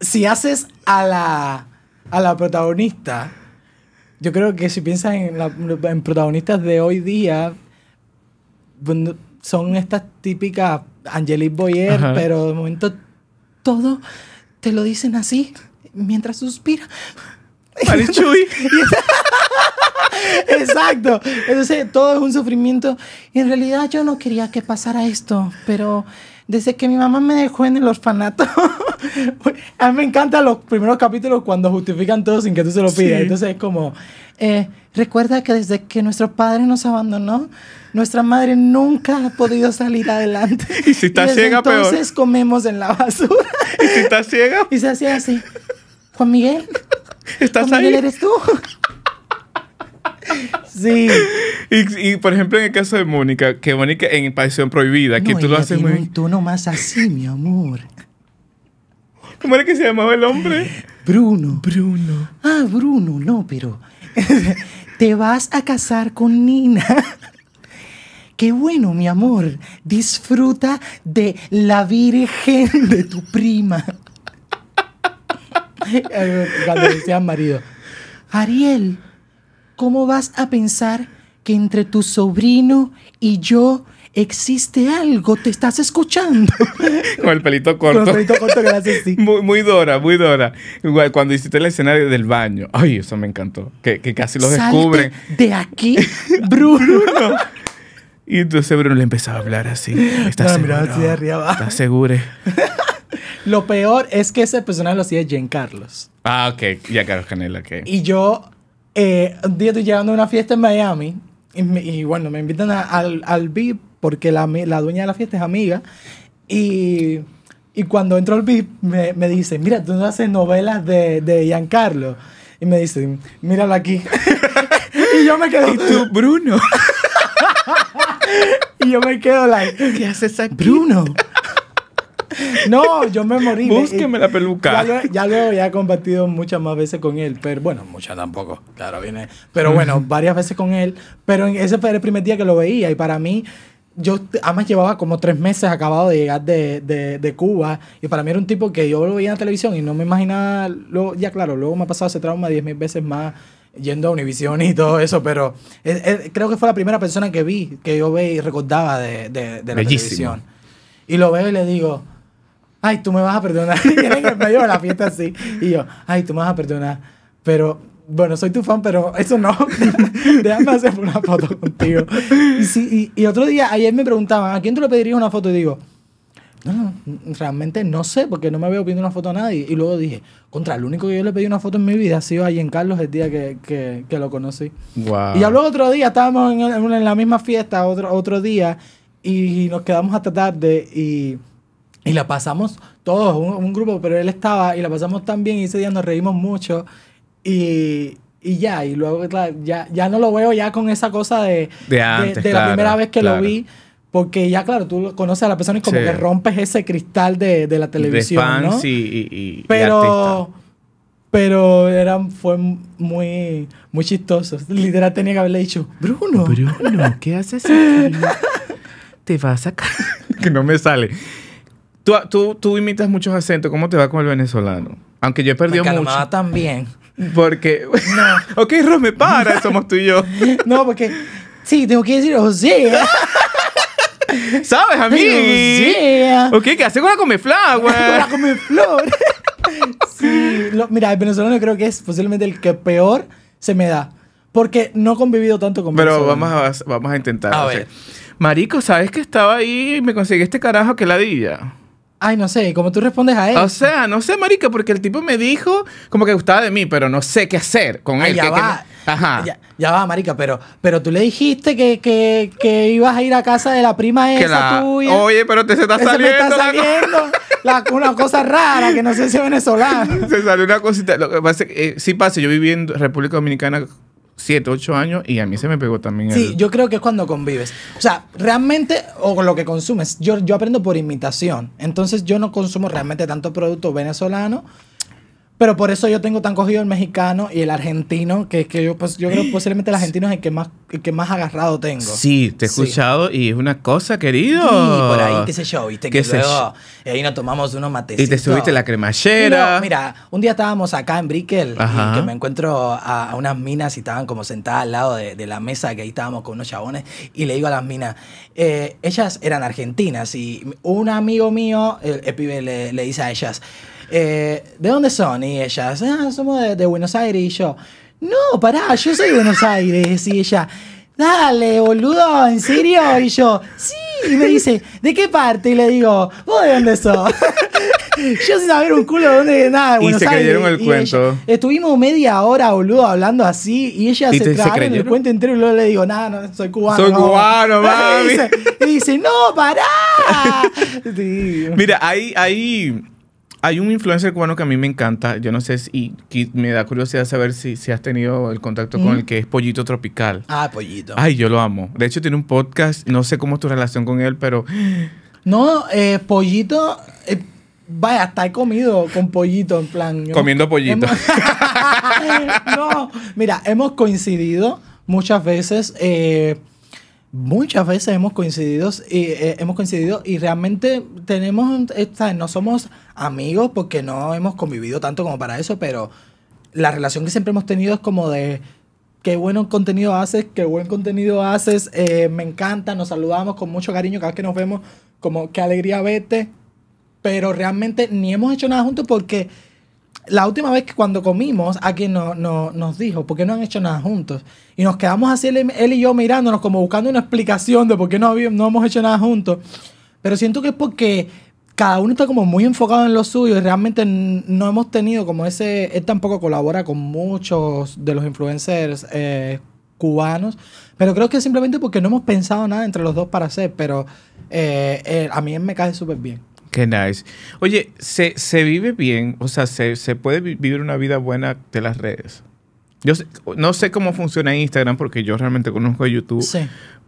si haces a la, a la protagonista, yo creo que si piensas en, protagonistas de hoy día, son estas típicas Angelique Boyer, pero de momento todo te lo dicen así mientras suspira. Exacto. Entonces todo es un sufrimiento. Y en realidad yo no quería que pasara esto, pero desde que mi mamá me dejó en el orfanato, a mí me encantan los primeros capítulos cuando justifican todo sin que tú se lo pidas. Entonces es como, eh, recuerda que desde que nuestro padre nos abandonó, nuestra madre nunca ha podido salir adelante. Y si está ciega desde entonces comemos en la basura. Y si está ciega. Y se hacía así. Juan Miguel, ¿Estás ahí? ahí? eres tú? sí. Y, por ejemplo, en el caso de Mónica, que Mónica en Pasión Prohibida, que tú lo haces muy. Tú tono más así, mi amor. ¿Cómo era que se llamaba el hombre? Bruno. Bruno. Ah, Bruno, no, pero. Te vas a casar con Nina. Qué bueno, mi amor. Disfruta de la virgen de tu prima. Cuando decían marido. Ariel, ¿cómo vas a pensar que entre tu sobrino y yo existe algo? ¿Te estás escuchando? Con el pelito corto. Con el pelito corto, le Muy, muy Dora, muy Dora. Cuando hiciste el escenario del baño. Ay, eso me encantó. Que, casi lo descubren. de aquí, Bruno. Y entonces Bruno le empezaba a hablar así. Está seguro? Está seguro? lo peor es que ese personaje lo hacía Jean Carlos. Ah, ok. Ya Carlos Canela, ok. Y yo, eh, un día estoy llegando a una fiesta en Miami. Y, bueno, me invitan al, al VIP porque la, dueña de la fiesta es amiga. Y... cuando entro al VIP, me, me dicen, mira, tú no haces novelas de, de Giancarlo. Y me dicen, míralo aquí. y yo me quedé. tú, Bruno? y yo me quedo like, ¿qué haces aquí? Bruno. No, yo me morí. Búsqueme la peluca. Ya, lo luego he compartido muchas más veces con él, pero bueno, muchas tampoco, claro, viene. Pero bueno, varias veces con él. Pero ese fue el primer día que lo veía y para mí, yo además llevaba como tres meses acabado de llegar de, de Cuba y para mí era un tipo que yo lo veía en la televisión y no me imaginaba, luego, ya claro, luego me ha pasado ese trauma diez mil veces más yendo a Univision y todo eso, pero creo que fue la primera persona que vi, que yo ve y recordaba de, de, la televisión. Y lo veo y le digo, ay, tú me vas a perdonar. y en medio de la fiesta así. Y yo, ay, tú me vas a perdonar. Pero, bueno, soy tu fan, pero eso no. Déjame hacer una foto contigo. Y, y, otro día, ayer me preguntaban, ¿a quién tú le pedirías una foto? Y digo, no, realmente no sé porque no me veo pidiendo una foto a nadie. Y luego dije, contra, el único que yo le pedí una foto en mi vida ha sido a en Carlos el día que, lo conocí. Y ya luego otro día estábamos en, la misma fiesta, otro, otro día, y nos quedamos hasta tarde y, y la pasamos todos, un, grupo, pero él estaba y la pasamos tan bien y ese día nos reímos mucho. Y, ya, y luego ya, ya no lo veo ya con esa cosa de, la primera vez que lo vi. Porque ya, claro, tú conoces a la persona y como que rompes ese cristal de, la televisión. De fans y, pero, pero fue muy, muy chistoso. Literal tenía que haberle dicho, Bruno. Bruno, ¿qué haces aquí? Te vas a caer. que no me sale. Tú, tú, imitas muchos acentos. ¿Cómo te va con el venezolano? Aunque yo he perdido mucho. también. Porque... No. ok, me para. Somos tú y yo. no, porque... Sí, tengo que decir José. Oh, ¿Sabes, A mí ¿O ¿qué hace con la con la comeflor. sí. mira, el venezolano creo que es posiblemente el que peor se me da. Porque no he convivido tanto con Pero vamos a, vamos a intentar. ver. Marico, ¿sabes que estaba ahí y me conseguí este carajo que ladilla? Ay, no sé, ¿cómo tú respondes a él? O sea, no sé, marica, porque el tipo me dijo como que gustaba de mí, pero no sé qué hacer con él. Ya, va. Ajá. Ya, va, marica, pero, pero tú le dijiste que, que, que ibas a ir a casa de la prima esa la... tuya. Oye, pero te se está saliendo. Se me está saliendo una cosa rara que no sé si es venezolana. se salió una cosita. Lo que pasa es que, eh, sí pasa, yo viví en República Dominicana 7, 8 años y a mí se me pegó también. Sí, yo creo que es cuando convives. O sea, realmente, o lo que consumes, yo, yo aprendo por imitación. Entonces yo no consumo realmente tanto producto venezolano pero por eso yo tengo tan cogido el mexicano y el argentino, que, es que yo, pues, yo creo que posiblemente el argentino es el que más, que más agarrado tengo. Sí, te he escuchado y es una cosa, querido. Sí, por ahí, qué sé yo, viste que luego ahí nos tomamos unos mates Y te subiste la cremallera. No, mira, un día estábamos acá en Brickell y que me encuentro a, unas minas y estaban como sentadas al lado de, la mesa que ahí estábamos con unos chabones y le digo a las minas, eh, ellas eran argentinas y un amigo mío, el, pibe le dice a ellas, eh, ¿de dónde son? Y ellas, ah, somos de, Buenos Aires. Y yo, no, pará, yo soy de Buenos Aires. Y ella, dale, boludo, ¿en serio? Y yo, sí. Y me dice, ¿de qué parte? Y le digo, ¿vos de dónde sos? yo sin saber un culo de dónde nada. De y se Aires. creyeron el cuento. estuvimos media hora, boludo, hablando así. Y ella se tragaron el cuento entero. Y luego le digo, nada, no, soy cubano. Soy cubano, mami. Y dice, y dice no, pará. Mira, ahí, ahí hay un influencer cubano que a mí me encanta, yo no sé si, y, me da curiosidad saber si, si has tenido el contacto con el que es Pollito Tropical. Ah, Pollito. Ay, yo lo amo. De hecho, tiene un podcast, no sé cómo es tu relación con él, pero... No, eh, Pollito, eh, Vaya, vaya, he comido con Pollito, en plan... Comiendo Pollito. no, mira, hemos coincidido muchas veces. Eh, muchas veces hemos coincidido y eh, hemos coincidido y realmente tenemos eh, no somos amigos porque no hemos convivido tanto como para eso pero la relación que siempre hemos tenido es como de qué buen contenido haces qué buen contenido haces eh, me encanta nos saludamos con mucho cariño cada vez que nos vemos como qué alegría verte pero realmente ni hemos hecho nada juntos porque la última vez que cuando comimos, alguien no, nos dijo, ¿por qué no han hecho nada juntos? Y nos quedamos así, él, y yo, mirándonos, como buscando una explicación de por qué no, no hemos hecho nada juntos. Pero siento que es porque cada uno está como muy enfocado en lo suyo y realmente no hemos tenido como ese... Él tampoco colabora con muchos de los influencers eh, cubanos, pero creo que es simplemente porque no hemos pensado nada entre los dos para hacer, pero eh, a mí él me cae súper bien. Qué nice. Oye, ¿se, se vive bien? O sea, ¿se, ¿se, puede vivir una vida buena de las redes? Yo no sé cómo funciona Instagram porque yo realmente conozco YouTube. Sí.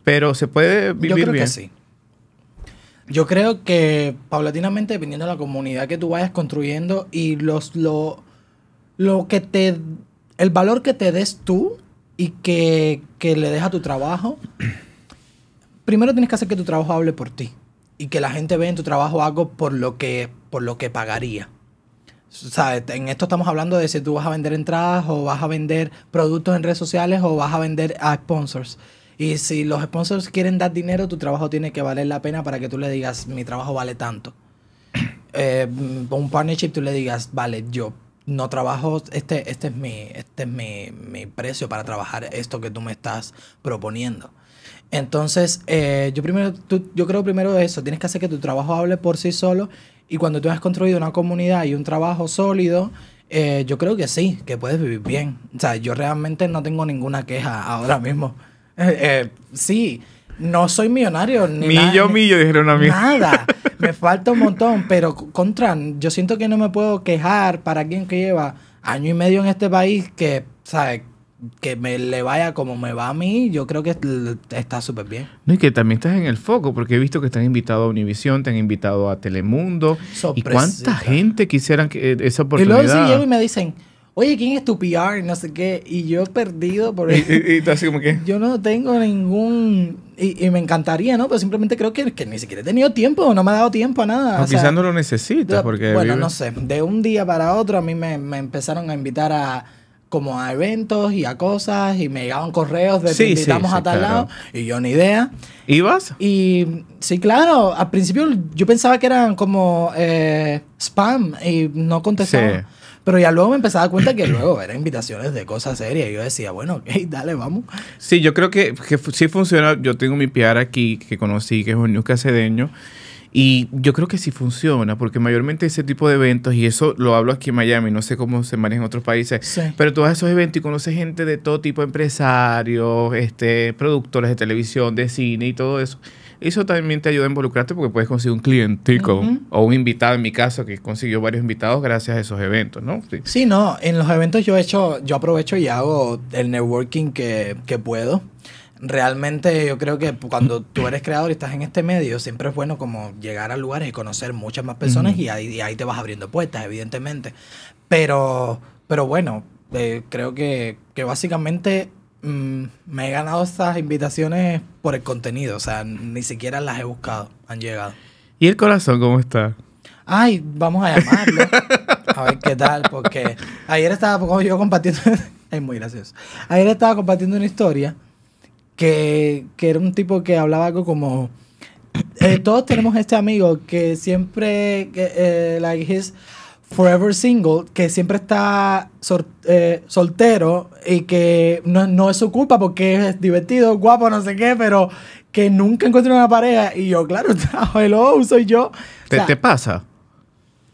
Pero ¿se puede vivir yo creo Que sí. Yo creo que paulatinamente, dependiendo de la comunidad que tú vayas construyendo y los, lo, que te. el valor que te des tú y que, que le deja a tu trabajo, primero tienes que hacer que tu trabajo hable por ti y que la gente ve en tu trabajo algo por lo que, por lo que pagaría. en esto estamos hablando de si tú vas a vender entradas o vas a vender productos en redes sociales o vas a vender a sponsors. Y si los sponsors quieren dar dinero, tu trabajo tiene que valer la pena para que tú le digas, mi trabajo vale tanto. Eh, mm, un partnership, tú le digas, vale, yo no trabajo, este, este es, mi, este mi, mi precio para trabajar esto que tú me estás proponiendo. Entonces, eh, yo, primero, yo creo primero eso, tienes que hacer que tu trabajo hable por sí solo y cuando tú has construido una comunidad y un trabajo sólido, eh, yo creo que sí, que puedes vivir bien. O sea, yo realmente no tengo ninguna queja ahora mismo. Eh, eh, sí, no soy millonario. Ni millo, millo, dijeron a mí. Nada, me falta un montón, pero contra, yo siento que no me puedo quejar para alguien que lleva año y medio en este país que, ¿sabes? que me le vaya como me va a mí, yo creo que está súper bien. No, y que también estás en el foco, porque he visto que te han invitado a Univision, te han invitado a Telemundo. ¿Y cuánta gente quisieran que, eh, esa oportunidad? Y luego sí llego y me dicen, oye, ¿quién es tu PR? No sé qué. Y yo he perdido por eso. ¿Y, tú así como que? Yo no tengo ningún... Y, me encantaría, ¿no? Pero simplemente creo que, ni siquiera he tenido tiempo, no me ha dado tiempo a nada. o quizás no lo necesitas porque... Bueno, no sé. De un día para otro a mí me, me empezaron a invitar a como a eventos y a cosas y me llegaban correos de que invitamos a tal lado y yo ni idea. ¿Ibas? Y sí, claro, al principio yo pensaba que eran como eh, spam y no contestaba. Pero ya luego me empecé a dar cuenta que luego eran invitaciones de cosas serias. Y yo decía, bueno, ok, dale, vamos. Sí, yo creo que, sí funciona. Yo tengo mi piar aquí que conocí, que es un news cacedeño... Y yo creo que sí funciona, porque mayormente ese tipo de eventos, y eso lo hablo aquí en Miami, no sé cómo se maneja en otros países, pero tú vas esos eventos y conoces gente de todo tipo, empresarios, este, productores de televisión, de cine y todo eso. Eso también te ayuda a involucrarte porque puedes conseguir un clientico o un invitado, en mi caso, que consiguió varios invitados gracias a esos eventos, ¿no? Sí. no, en los eventos yo, he hecho, yo aprovecho y hago el networking que, que puedo realmente yo creo que cuando tú eres creador y estás en este medio, siempre es bueno como llegar a lugares y conocer muchas más personas y, ahí, ahí, te vas abriendo puertas, evidentemente. Pero, pero bueno, eh, creo que, básicamente mm, me he ganado estas invitaciones por el contenido, o sea, ni siquiera las he buscado, han llegado. ¿Y el corazón cómo está? Ay, vamos a llamarlo. a ver qué tal, porque ayer estaba yo compartiendo... es muy gracioso. Ayer estaba compartiendo una historia que, era un tipo que hablaba algo como... Eh, todos tenemos este amigo que siempre, eh, like his forever single, que siempre está eh, soltero y que no, no, es su culpa porque es divertido, guapo, no sé qué, pero que nunca encuentra una pareja. Y yo, claro, el hello, soy yo. ¿Te, ¿Te pasa?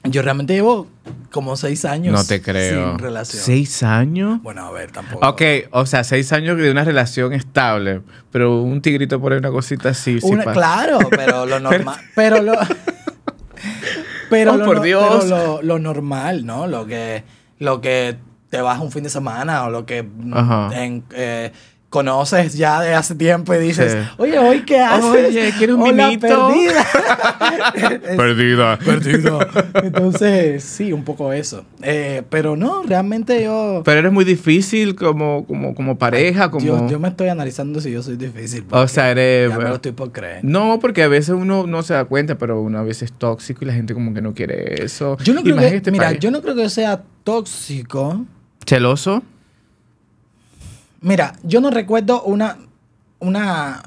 Yo realmente llevo como seis años. No te creo. Sin relación. ¿Seis años? Bueno, a ver, tampoco. Ok, o sea, seis años de una relación estable, pero un tigrito por ahí, una cosita así. claro, pero lo normal. pero lo. pero, oh, lo por Dios. lo, normal, ¿no? Lo que, lo que te vas un fin de semana o lo que eh, conoces ya de hace tiempo y dices, oye, hoy qué haces? Oye, quiero un Perdida. perdida. Entonces, sí, un poco eso. Eh, pero no, realmente yo. Pero eres muy difícil como, como, como pareja. Como... Yo, yo me estoy analizando si yo soy difícil. O sea, eres. estoy por creer. No, porque a veces uno no se da cuenta, pero uno a veces es tóxico y la gente como que no quiere eso. Yo no creo que, este mira, yo no creo que sea tóxico. ¿Celoso? Mira, yo no recuerdo una, una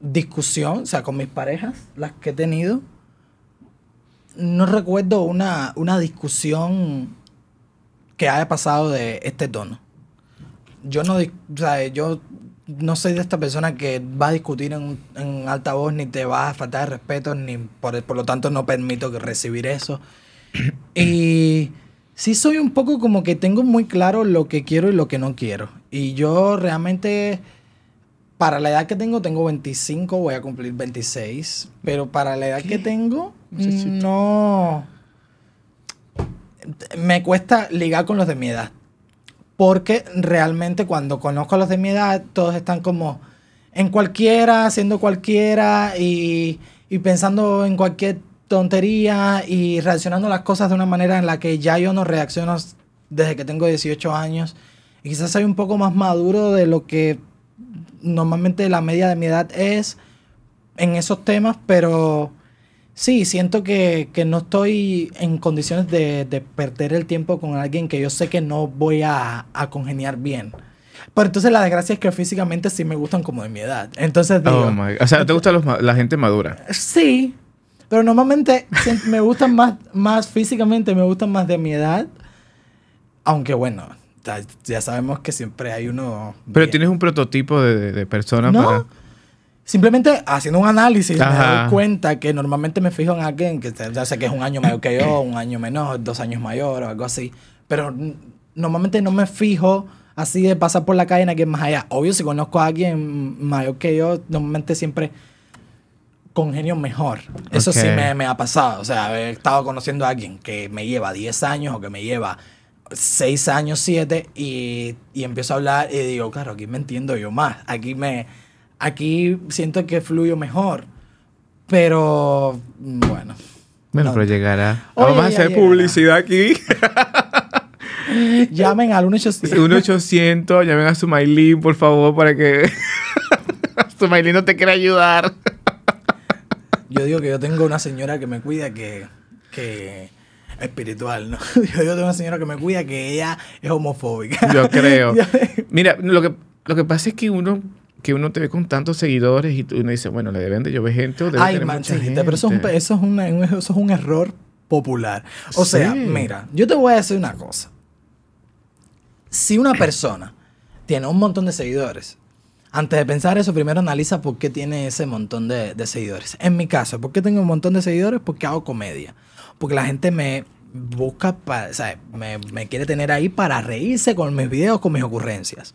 discusión, o sea, con mis parejas, las que he tenido, no recuerdo una, discusión que haya pasado de este tono. Yo no, yo no soy de esta persona que va a discutir en, en alta voz, ni te va a faltar de respeto, ni por, por lo tanto no permito que recibir eso. Y sí soy un poco como que tengo muy claro lo que quiero y lo que no quiero. Y yo realmente, para la edad que tengo, tengo 25, voy a cumplir 26. Pero para la edad que tengo, no... Me cuesta ligar con los de mi edad. Porque realmente cuando conozco a los de mi edad, todos están como en cualquiera, haciendo cualquiera y, y pensando en cualquier Tontería y reaccionando las cosas de una manera en la que ya yo no reacciono desde que tengo 18 años. Y quizás soy un poco más maduro de lo que normalmente la media de mi edad es en esos temas, pero sí, siento que, no estoy en condiciones de, perder el tiempo con alguien que yo sé que no voy a, congeniar bien. Pero entonces la desgracia es que físicamente sí me gustan como de mi edad. Entonces oh digo... O sea, ¿te gusta la gente madura? Sí, pero normalmente me gustan más, más físicamente, me gustan más de mi edad. Aunque bueno, ya, sabemos que siempre hay uno... Pero tienes un prototipo de, de persona ¿No? Simplemente haciendo un análisis me doy cuenta que normalmente me fijo en alguien que ya sé que es un año mayor que yo, un año menor, dos años mayor o algo así. Pero normalmente no me fijo así de pasar por la calle en alguien más allá. Obvio, si conozco a alguien mayor que yo, normalmente siempre genio mejor. Eso sí me, ha pasado. O sea, he estado conociendo a alguien que me lleva 10 años o que me lleva 6 años, 7, y, y empiezo a hablar y digo, claro, aquí me entiendo yo más. Aquí me. Aquí siento que fluyo mejor. Pero. Mm, bueno. Bueno, pero llegará. Vamos a hacer publicidad aquí. llamen al 1800. 1800, llamen a Sumailín, por favor, para que Sumailín no te quiera ayudar yo digo que yo tengo una señora que me cuida que, que espiritual, ¿no? Yo digo, tengo una señora que me cuida que ella es homofóbica. Yo creo. Mira, lo que, lo que pasa es que uno que uno te ve con tantos seguidores y uno dice, bueno, le deben de llover gente o Ay, tener Pero eso es, un, eso, es eso es un error popular. O sea, mira, yo te voy a decir una cosa. Si una persona tiene un montón de seguidores antes de pensar eso, primero analiza por qué tiene ese montón de, seguidores. En mi caso, ¿por qué tengo un montón de seguidores? Porque hago comedia. Porque la gente me, busca, para, o sea, me, quiere tener ahí para reírse con mis videos, con mis ocurrencias.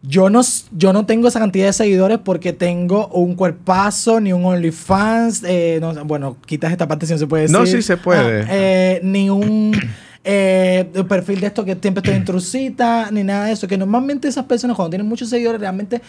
Yo no, yo no tengo esa cantidad de seguidores porque tengo un cuerpazo, ni un OnlyFans, eh, bueno, quitas esta parte si no se puede decir. No, sí se puede. Ah, eh, ni un... Eh, el perfil de esto que siempre estoy intrusita, ni nada de eso. Que normalmente esas personas cuando tienen muchos seguidores realmente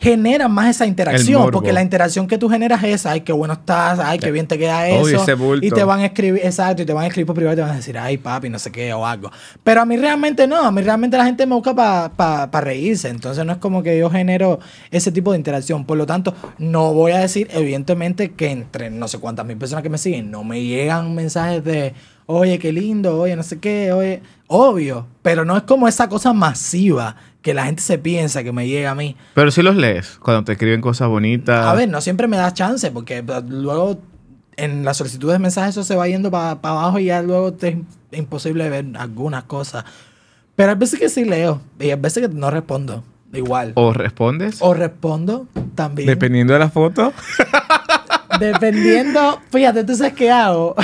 generan más esa interacción, porque la interacción que tú generas es, ay, qué bueno estás, ay, qué bien te queda eso, y te van a escribir, exacto, y te van a escribir por privado y te van a decir, ay, papi, no sé qué, o algo. Pero a mí realmente no, a mí realmente la gente me busca para reírse, entonces no es como que yo genero ese tipo de interacción, por lo tanto, no voy a decir, evidentemente, que entre no sé cuántas mil personas que me siguen, no me llegan mensajes de oye, qué lindo, oye, no sé qué, oye, obvio, pero no es como esa cosa masiva que la gente se piensa que me llega a mí. Pero si los lees, cuando te escriben cosas bonitas. A ver, no siempre me das chance, porque eh, luego en la solicitud de mensajes eso se va yendo para abajo y ya luego te es imposible ver algunas cosas. Pero hay veces que sí leo y hay veces que no respondo. Igual. ¿O respondes? O respondo también. Dependiendo de la foto. Dependiendo, fíjate, tú sabes qué hago.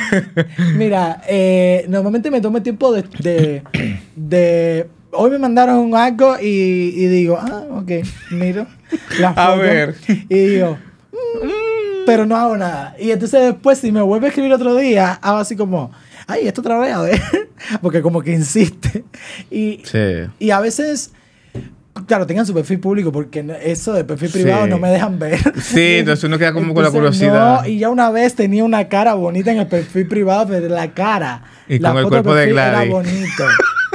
Mira, eh, normalmente me tomo el tiempo de, hoy me mandaron algo y, digo, ah, ok, miro la foto. A ver. Y digo, mm", pero no hago nada. Y entonces después, si me vuelve a escribir otro día, hago así como, ay, esto otra a Porque como que insiste. Y, y a veces claro, tengan su perfil público, porque eso de perfil privado no me dejan ver. Sí, entonces uno queda como con la curiosidad. y ya una vez tenía una cara bonita en el perfil privado, pero la cara. Y con el cuerpo de, de Gladys. bonito.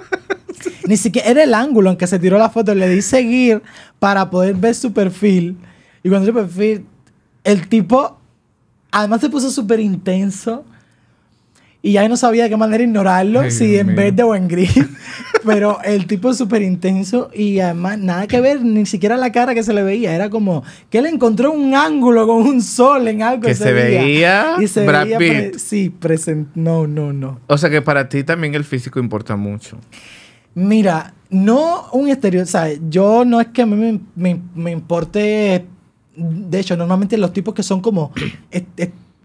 Ni siquiera era el ángulo en que se tiró la foto. Le di seguir para poder ver su perfil. Y cuando su perfil, el tipo, además se puso súper intenso. Y ya no sabía de qué manera ignorarlo, si en vez verde o en gris. Pero el tipo es súper intenso y además nada que ver, ni siquiera la cara que se le veía. Era como que le encontró un ángulo con un sol en algo que se veía. y se veía sí, presente. no, no, no. O sea que para ti también el físico importa mucho. Mira, no un exterior. O sea, yo no es que a mí me, me importe. De hecho, normalmente los tipos que son como.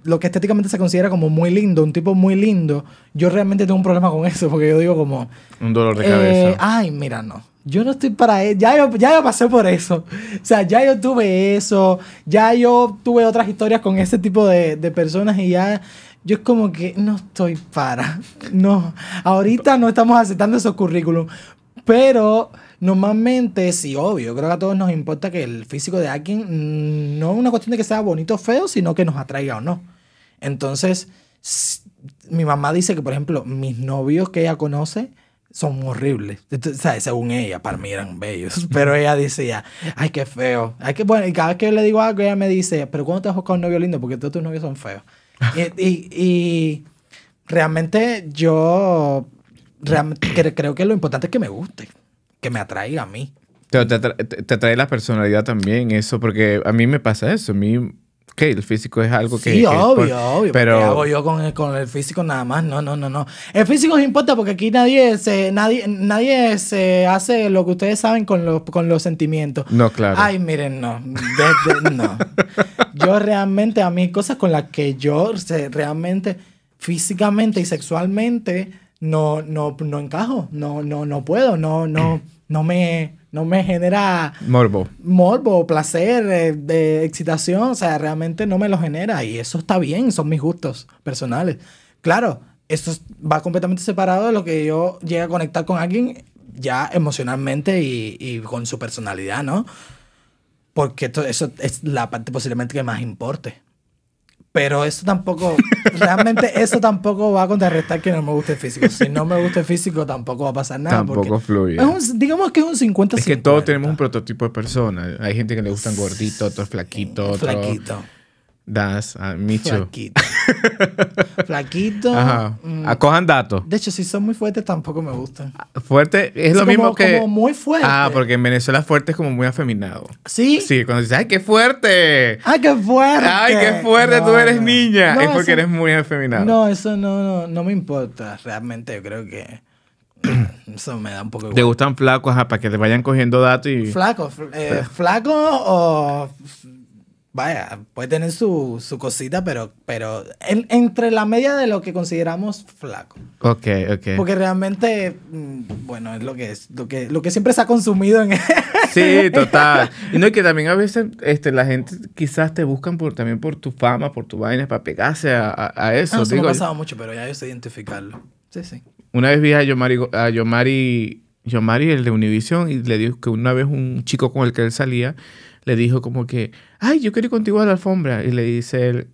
lo que estéticamente se considera como muy lindo, un tipo muy lindo, yo realmente tengo un problema con eso, porque yo digo como... Un dolor de cabeza. Eh, ay, mira, no. Yo no estoy para eso. Ya yo, ya pasé por eso. O sea, ya yo tuve eso. Ya yo tuve otras historias con ese tipo de, de personas y ya... Yo es como que no estoy para. No. Ahorita no estamos aceptando esos currículum. Pero normalmente, sí, obvio, creo que a todos nos importa que el físico de alguien mm, no es una cuestión de que sea bonito o feo, sino que nos atraiga o no. Entonces, mi mamá dice que, por ejemplo, mis novios que ella conoce son horribles. ¿sabes? Según ella, para mí eran bellos. Pero ella decía, ay, qué feo. Ay, qué bueno. Y cada vez que le digo algo, ella me dice, pero ¿cuándo te has buscado un novio lindo? Porque todos tus novios son feos. y, y, realmente yo realmente, creo que lo importante es que me guste, que me atraiga a mí. Te, te, te atrae la personalidad también, eso, porque a mí me pasa eso. A mí Ok, el físico es algo que... Sí, obvio, obvio. Pero... ¿Qué hago yo con el, físico nada más? No, no, no, no. El físico no importa porque aquí nadie se, nadie, nadie se hace lo que ustedes saben con, los, con los sentimientos. No, claro. Ay, miren, no. no. Yo realmente, a mí cosas con las que yo realmente, físicamente y sexualmente no, no, no encajo, no, no, no puedo, no, no, no me, no me genera morbo, morbo, placer, eh, excitación, o sea, realmente no me lo genera y eso está bien, son mis gustos personales. Claro, esto va completamente separado de lo que yo llegue a conectar con alguien ya emocionalmente y, con su personalidad, ¿no? Porque eso es la parte posiblemente que más importe. Pero eso tampoco, realmente eso tampoco va a contrarrestar que no me guste el físico. Si no me gusta el físico tampoco va a pasar nada. Tampoco fluye. digamos que es un 50-50. que todos tenemos un prototipo de persona. Hay gente que le gustan gorditos, otros flaquitos. Otros... Flaquito. Das, uh, Micho. Flaquito. Flaquito. Ajá. Mm. Acojan datos. De hecho, si son muy fuertes, tampoco me gustan. Fuerte es, lo mismo que. Como muy fuerte. Ah, porque en Venezuela fuerte es como muy afeminado. ¿Sí? Sí, cuando dices, ¡ay, qué fuerte! ¡Ay, qué fuerte! ¡Ay, qué fuerte! tú eres niña. es porque eres muy afeminado. No, eso no, no, me importa. Realmente, yo creo que. Eso me da un poco ¿Te gustan flacos? para que te vayan cogiendo datos y. Flacos. Eh, ¿Flacos o vaya, puede tener su, su cosita, pero, pero entre la media de lo que consideramos flaco. Ok, ok. Porque realmente, mm, bueno, es lo que es, lo que, lo que siempre se ha consumido en... sí, total. Y no, que también a veces este, la gente quizás te buscan por, también por tu fama, por tu vaina, para pegarse a, a, ah, eso. No, eso ha pasado mucho, pero ya yo sé identificarlo. Sí, sí. Una vez vi a Yomari, a Yomari el de Univision, y le dijo que una vez un chico con el que él salía le dijo como que, ay, yo quería ir contigo a la alfombra. Y le dice él,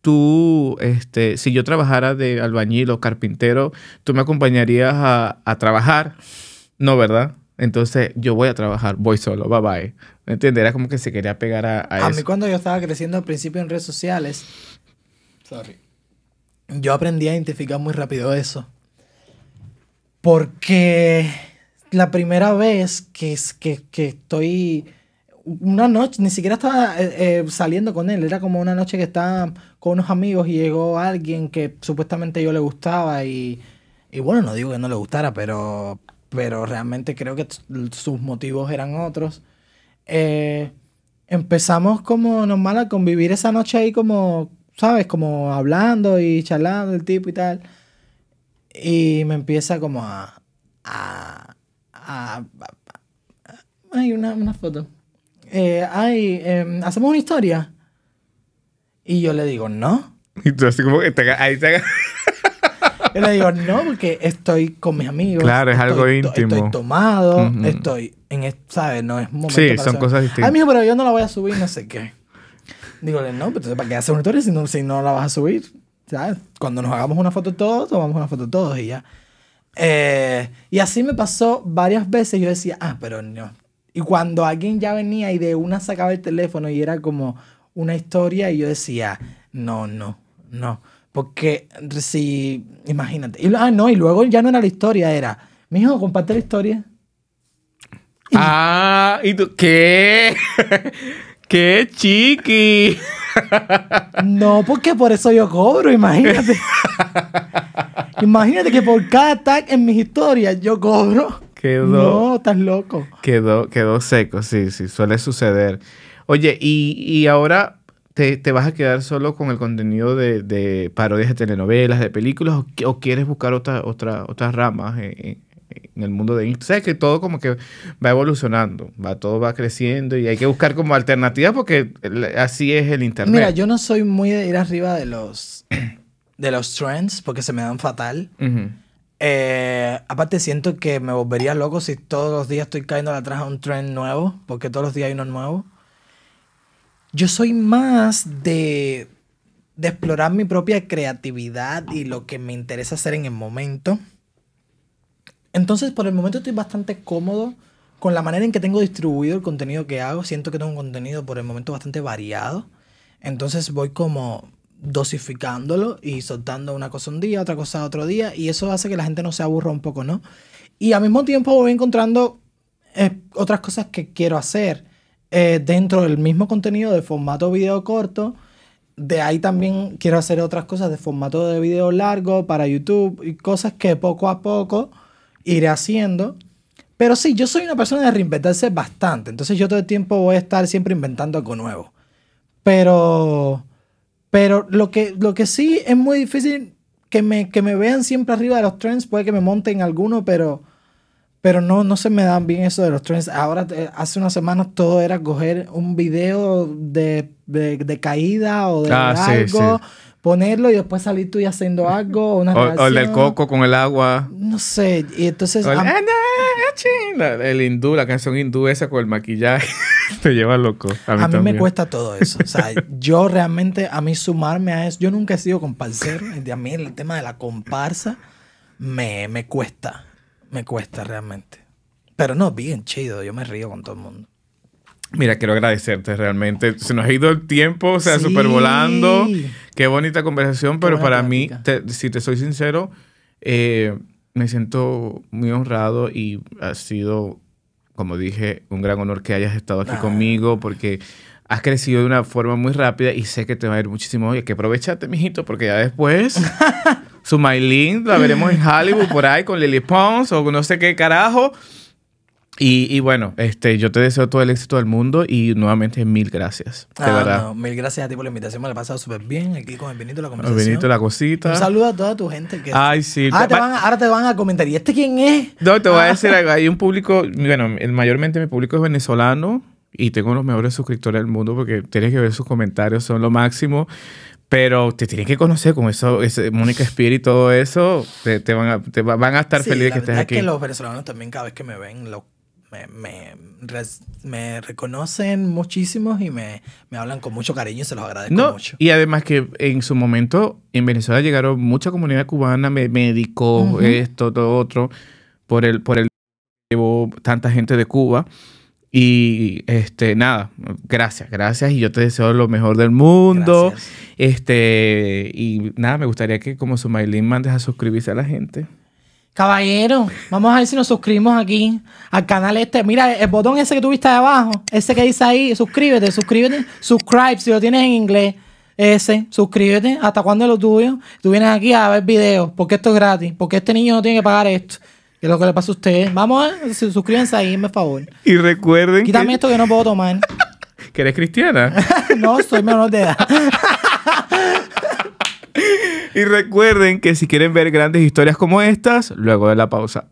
tú, este, si yo trabajara de albañil o carpintero, tú me acompañarías a, a trabajar. No, ¿verdad? Entonces yo voy a trabajar, voy solo, bye bye. ¿Me entiendes? Era como que se quería pegar a, a, a mí cuando yo estaba creciendo al principio en redes sociales, sorry, yo aprendí a identificar muy rápido eso. Porque la primera vez que, que, que estoy una noche, ni siquiera estaba saliendo con él, era como una noche que estaba con unos amigos y llegó alguien que supuestamente yo le gustaba y, y bueno, no digo que no le gustara, pero, pero realmente creo que sus motivos eran otros. empezamos como normal a convivir esa noche ahí como, ¿sabes? Como hablando y charlando el tipo y tal. Y me empieza como a... a, a, hay una foto. Eh, ay, em, hacemos una historia. Y yo le digo, no. Y tú así como que ahí te... yo le digo, no, porque estoy con mis amigos. Claro, es algo íntimo. Estoy tomado, estoy en, ¿sabes? No es momento Sí, son cosas distintas. Ay, mijo, pero yo no la voy a subir, no sé qué. Dígole, no, pero ¿para qué hacer una historia si no, si no la vas a subir? ¿Sabes? Cuando nos hagamos una foto todos, tomamos una foto todos y ya. Eh, y así me pasó varias veces. Yo decía, ah, pero no, y cuando alguien ya venía y de una sacaba el teléfono y era como una historia y yo decía, no, no, no. Porque si, imagínate. ah, no, y luego ya no era la historia, era, mi hijo, comparte la historia. ah, ¿y tú qué? ¡Qué chiqui! No, porque por eso yo cobro, imagínate. imagínate que por cada tag en mis historias yo cobro. Quedó. No, estás loco. Quedó, quedó seco, sí, sí, suele suceder. Oye, y, y ahora te, te, vas a quedar solo con el contenido de, de parodias de telenovelas, de películas, o, quieres buscar otra, otra, otras ramas en, el mundo de Instagram. Sabes que todo como que va evolucionando, va, todo va creciendo y hay que buscar como alternativas porque así es el Internet. Mira, yo no soy muy de ir arriba de los, de los trends porque se me dan fatal. Uh eh, aparte siento que me volvería loco si todos los días estoy cayendo atrás a un trend nuevo, porque todos los días hay uno nuevo. Yo soy más de, de explorar mi propia creatividad y lo que me interesa hacer en el momento. Entonces, por el momento estoy bastante cómodo con la manera en que tengo distribuido el contenido que hago. Siento que tengo un contenido por el momento bastante variado. Entonces voy como dosificándolo y soltando una cosa un día, otra cosa otro día, y eso hace que la gente no se aburra un poco, ¿no? Y al mismo tiempo voy encontrando eh, otras cosas que quiero hacer eh, dentro del mismo contenido de formato video corto. De ahí también quiero hacer otras cosas de formato de video largo para YouTube y cosas que poco a poco iré haciendo. Pero sí, yo soy una persona de reinventarse bastante. Entonces yo todo el tiempo voy a estar siempre inventando algo nuevo. Pero pero lo que, lo que sí es muy difícil que me, vean siempre arriba de los trends. Puede que me monten alguno, pero, pero no, no se me dan bien eso de los trends. Ahora, eh, hace unas semanas todo era coger un video de, caída o de ah, algo. ponerlo y después salir tú y haciendo algo. o, el del coco con el agua. No sé. Y entonces. el, ¡Ah, ¡Ah, el hindú, la canción hindú esa con el maquillaje. Te lleva loco. A mí, me cuesta todo eso. O sea, yo realmente, a mí sumarme a eso, yo nunca he sido comparsero. A mí el tema de la comparsa me, cuesta. Me cuesta realmente. Pero no, bien chido. Yo me río con todo el mundo. Mira, quiero agradecerte realmente. Se nos ha ido el tiempo, o sea, super volando. Qué bonita conversación, pero para mí, si te soy sincero, eh, me siento muy honrado y ha sido como dije, un gran honor que hayas estado aquí ah. conmigo porque has crecido de una forma muy rápida y sé que te va a ir muchísimo. Oye, que aprovechate, mijito, porque ya después su Maylin la veremos en Hollywood por ahí con Lily Pons o no sé qué carajo. Y, y, bueno, este, yo te deseo todo el éxito del mundo y nuevamente mil gracias. De ah, verdad. mil gracias a ti por la invitación, me la he pasado súper bien aquí con el vinito la conversación. El vinito la cosita. Un saludo a toda tu gente. Que... Ay, sí. Ah, te van, ahora te van a comentar, ¿y este quién es? No, te voy a ah. decir algo. Hay un público, bueno, mayormente mi público es venezolano y tengo los mejores suscriptores del mundo porque tienes que ver sus comentarios, son lo máximo. Pero te tienen que conocer con eso, ese Mónica Spear y todo eso, te, te, van, a, te van a estar felices que estés es aquí. Es que los venezolanos también cada vez que me ven, lo me, me, reconocen muchísimos y me, hablan con mucho cariño y se los agradezco mucho. Y además que en su momento en Venezuela llegaron mucha comunidad cubana, me dedicó esto, todo otro, por el, por el llevó tanta gente de Cuba. Y este, nada, gracias, gracias. Y yo te deseo lo mejor del mundo. Este, y nada, me gustaría que como su Mailín mandes a suscribirse a la gente. Caballero, vamos a ver si nos suscribimos aquí al canal este. Mira, el botón ese que tuviste abajo, ese que dice ahí, suscríbete, suscríbete, subscribe si lo tienes en inglés. Ese, suscríbete, ¿hasta cuándo es lo tuyo? Tú vienes aquí a ver videos, porque esto es gratis, porque este niño no tiene que pagar esto. Que lo que le pasa a ustedes. Vamos, a, suscríbanse ahí, por favor. Y recuerden. Quítame esto que no puedo tomar. ¿Que eres cristiana? no, soy menor de edad. y recuerden que si quieren ver grandes historias como estas, luego de la pausa.